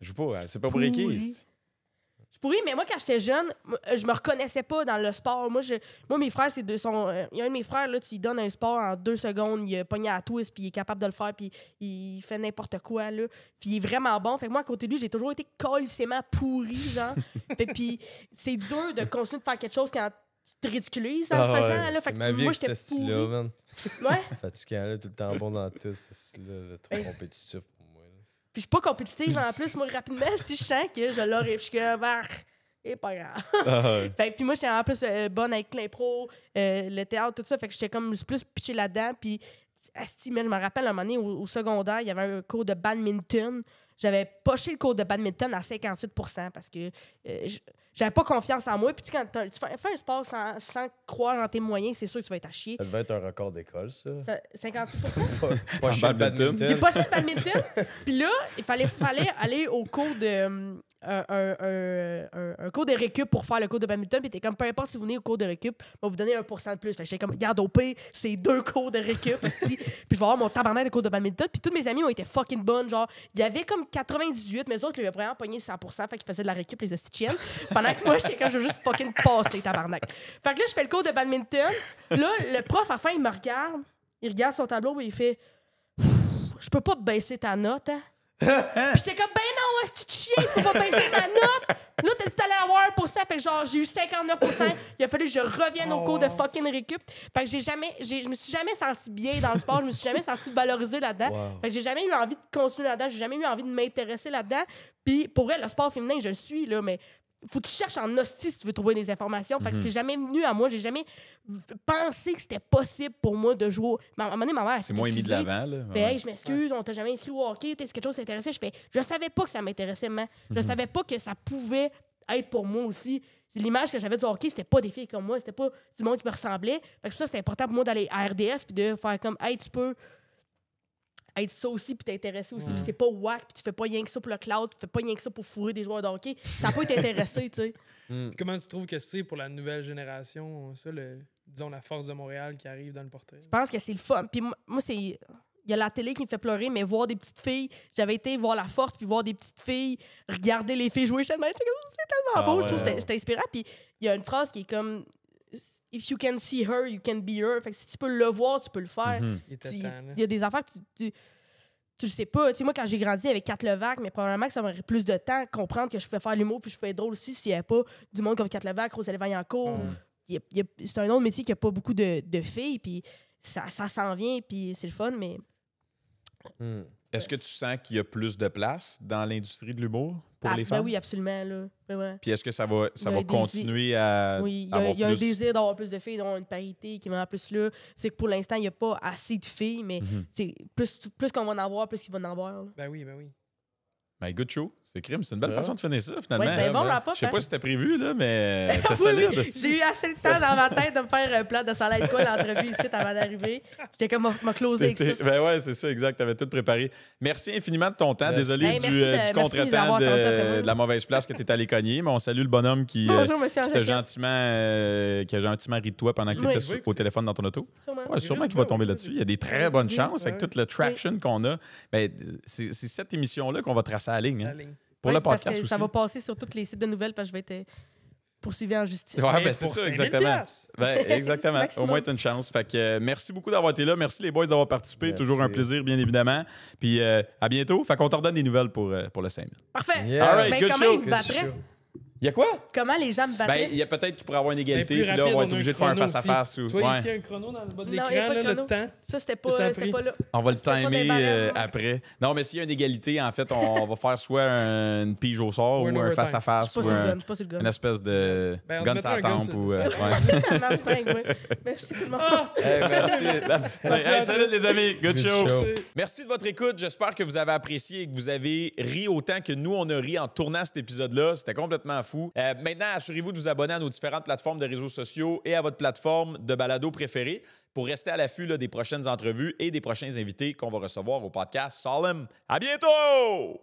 Je joue pas. C'est pas pour les Je pourrais, mais moi, quand j'étais jeune, euh, je me reconnaissais pas dans le sport. Moi, je, moi mes frères, c'est deux. Sont, il euh, y a un de mes frères, là, tu lui donnes un sport en deux secondes, il a pogné à la twist, puis il est capable de le faire, puis il fait n'importe quoi, là. Puis il est vraiment bon. Fait moi, à côté de lui, j'ai toujours été colossément pourri, genre. puis c'est dur de continuer de faire quelque chose quand tu te ridiculises en ah faisant. Là, ma vie moi, j'étais style-là, man. Ouais. Fatiguant, là, tout le temps bon dans tout, ce style-là, trop compétitif pour moi. Là. Puis je suis pas compétitive en plus, moi, rapidement, si je sens que je l'aurais, je suis comme, ah, et pas grave. Ah puis moi, j'étais en plus euh, bonne avec l'impro, euh, le théâtre, tout ça. Fait que j'étais comme plus pitché là-dedans. Puis, asti, mais je me rappelle, à un moment donné, au, secondaire, il y avait un cours de badminton. J'avais poché le cours de badminton à 58 parce que euh, j'avais pas confiance en moi. Puis tu, quand tu fais, un sport sans, croire en tes moyens, c'est sûr que tu vas être à chier. Ça devait être un record d'école, ça. ça 58 Pas badminton. J'ai pas de badminton. Puis là, il fallait aller au cours de, hum, un, un, cours de récup pour faire le cours de badminton. Puis t'es comme, peu importe si vous venez au cours de récup, on va vous donner 1 de plus. Fait que j'étais comme, garde au pays, c'est deux cours de récup. puis je vais avoir mon tabarnak de cours de badminton. Puis tous mes amis ont été fucking bonnes. Genre, il y avait comme 98, mais les autres, ils avaient vraiment pogné 100 Fait qu'ils faisaient de la récup, les ostichiennes. Pendant que moi, j'étais comme, je veux juste fucking passer, tabarnak. Fait que là, je fais le cours de badminton. Là, le prof, à la fin, il me regarde. Il regarde son tableau et il fait, je peux pas baisser ta note, hein? Puis j'étais comme, ben non, c'est que faut pas baisser ma note. Là, t'as dit que t'allais avoir pour ça. Fait que genre, j'ai eu 59 Il a fallu que je revienne au cours de oh. fucking récup. Fait que j'ai jamais, je me suis jamais senti bien dans le sport. Je me suis jamais senti valorisée là-dedans. Fait que j'ai jamais eu envie de continuer là-dedans. J'ai jamais eu envie de m'intéresser là-dedans. Puis pour elle, le sport féminin, je suis, là, mais faut que tu cherches en hostie si tu veux trouver des informations. Fait que mhm. c'est jamais venu à moi. J'ai jamais pensé que c'était possible pour moi de jouer. À un moment donné, ma mère. C'est moins mis de l'avant, là. Ouais. hey, je m'excuse, on t'a jamais inscrit au hockey, que quelque chose t'intéressait. Je fais, je savais pas que ça m'intéressait, mais je mhm. savais pas que ça pouvait être pour moi aussi. L'image que j'avais du hockey, c'était pas des filles comme moi, c'était pas du monde qui me ressemblait. Fait que ça, c'était important pour moi d'aller à RDS puis de faire comme, hey, tu peux être ça aussi, puis t'intéresser aussi. Puis c'est pas whack, puis tu fais pas rien que ça pour le cloud, tu fais pas rien que ça pour fourrer des joueurs de hockey. Ça peut t'intéresser, tu sais. Mm. Comment tu trouves que c'est pour la nouvelle génération, ça, le, disons, la force de Montréal qui arrive dans le portrait? Je pense que c'est le fun. Puis moi, c'est il y a la télé qui me fait pleurer, mais voir des petites filles, j'avais été voir la force, puis voir des petites filles, regarder les filles jouer, c'est tellement ah beau, je trouve inspirant. Puis il y a une phrase qui est comme if you can see her, you can be her. Fait que si tu peux le voir, tu peux le faire. Mhm. il y a des affaires que tu, tu, sais pas. Tu sais, moi, quand j'ai grandi avec quatre mais probablement que ça m'aurait plus de temps comprendre que je pouvais faire l'humour puis je pouvais être drôle aussi s'il n'y avait pas du monde comme quatre Levac, Rosalie Vaillancourt. Mhm. C'est un autre métier qui a pas beaucoup de, filles, puis ça, s'en vient, puis c'est le fun, mais... Mhm. Est-ce que tu sens qu'il y a plus de place dans l'industrie de l'humour pour ah, les ben femmes? oui, absolument. Là. Puis est-ce que ça va, ça va continuer à. Oui, il y un désir d'avoir plus de filles, d'avoir une parité qui va plus là. C'est que pour l'instant, il n'y a pas assez de filles, mais mhm. c'est plus, plus qu'on va en avoir, plus qu'il va en avoir. Là. Ben oui, ben oui. Mais Good Show, c'est crime, c'est une belle façon de finir ça finalement. Ouais, bon Je sais pas hein? si c'était prévu là, mais J'ai eu assez de temps dans ma tête de me faire un euh, plat de salade quoi l'entrevue ici avant d'arriver. J'étais comme m'a closé avec ça. Ben ouais, c'est ça, exact. Tu avais tout préparé. Merci infiniment de ton temps. Désolé du, euh, contre-temps de, la mauvaise place que tu t'es allé cogner, mais on salue le bonhomme qui euh, Bonjour, gentiment qui a gentiment ri de toi pendant que oui. t'étais au téléphone dans ton auto. Sûrement, sûrement qu'il va tomber là-dessus. Il y a des très bonnes chances avec toute la traction qu'on a. Ben, c'est cette émission là qu'on va tracer à ligne. La hein. ligne. Pour le podcast aussi. Ça va passer sur tous les sites de nouvelles parce que je vais être euh, poursuivi en justice. Ben, c'est ça, exactement. Ben, exactement. Au moins, tu as une chance. Euh, merci beaucoup d'avoir été là. Merci les boys d'avoir participé. Toujours un plaisir, bien évidemment. Puis euh, à bientôt. Fait qu'on te des nouvelles pour, pour le 5000. Parfait. All right, ben, good show. Il y a quoi? Comment les gens me Ben, il y a peut-être qu'il pourrait avoir une ben, égalité, puis là, on va être obligé de faire un face-à-face. Ou... Tu vois, il y a un chrono dans le bas de l'écran, le temps. Ça, c'était pas, pas là. On va le timer euh, après. Non, mais s'il y a une égalité, en fait, on va faire soit une pige au sort ou un face-à-face ou une espèce de ben, gun sa tempe. Euh, merci tout le monde. Ah! Eh, merci. Salut les amis. Good show. Merci de votre écoute. J'espère que vous avez apprécié et que vous avez ri autant que nous, on a ri en tournant cet épisode-là. C'était complètement euh, maintenant, assurez-vous de vous abonner à nos différentes plateformes de réseaux sociaux et à votre plateforme de balado préférée pour rester à l'affût des prochaines entrevues et des prochains invités qu'on va recevoir au podcast Solemn. À bientôt!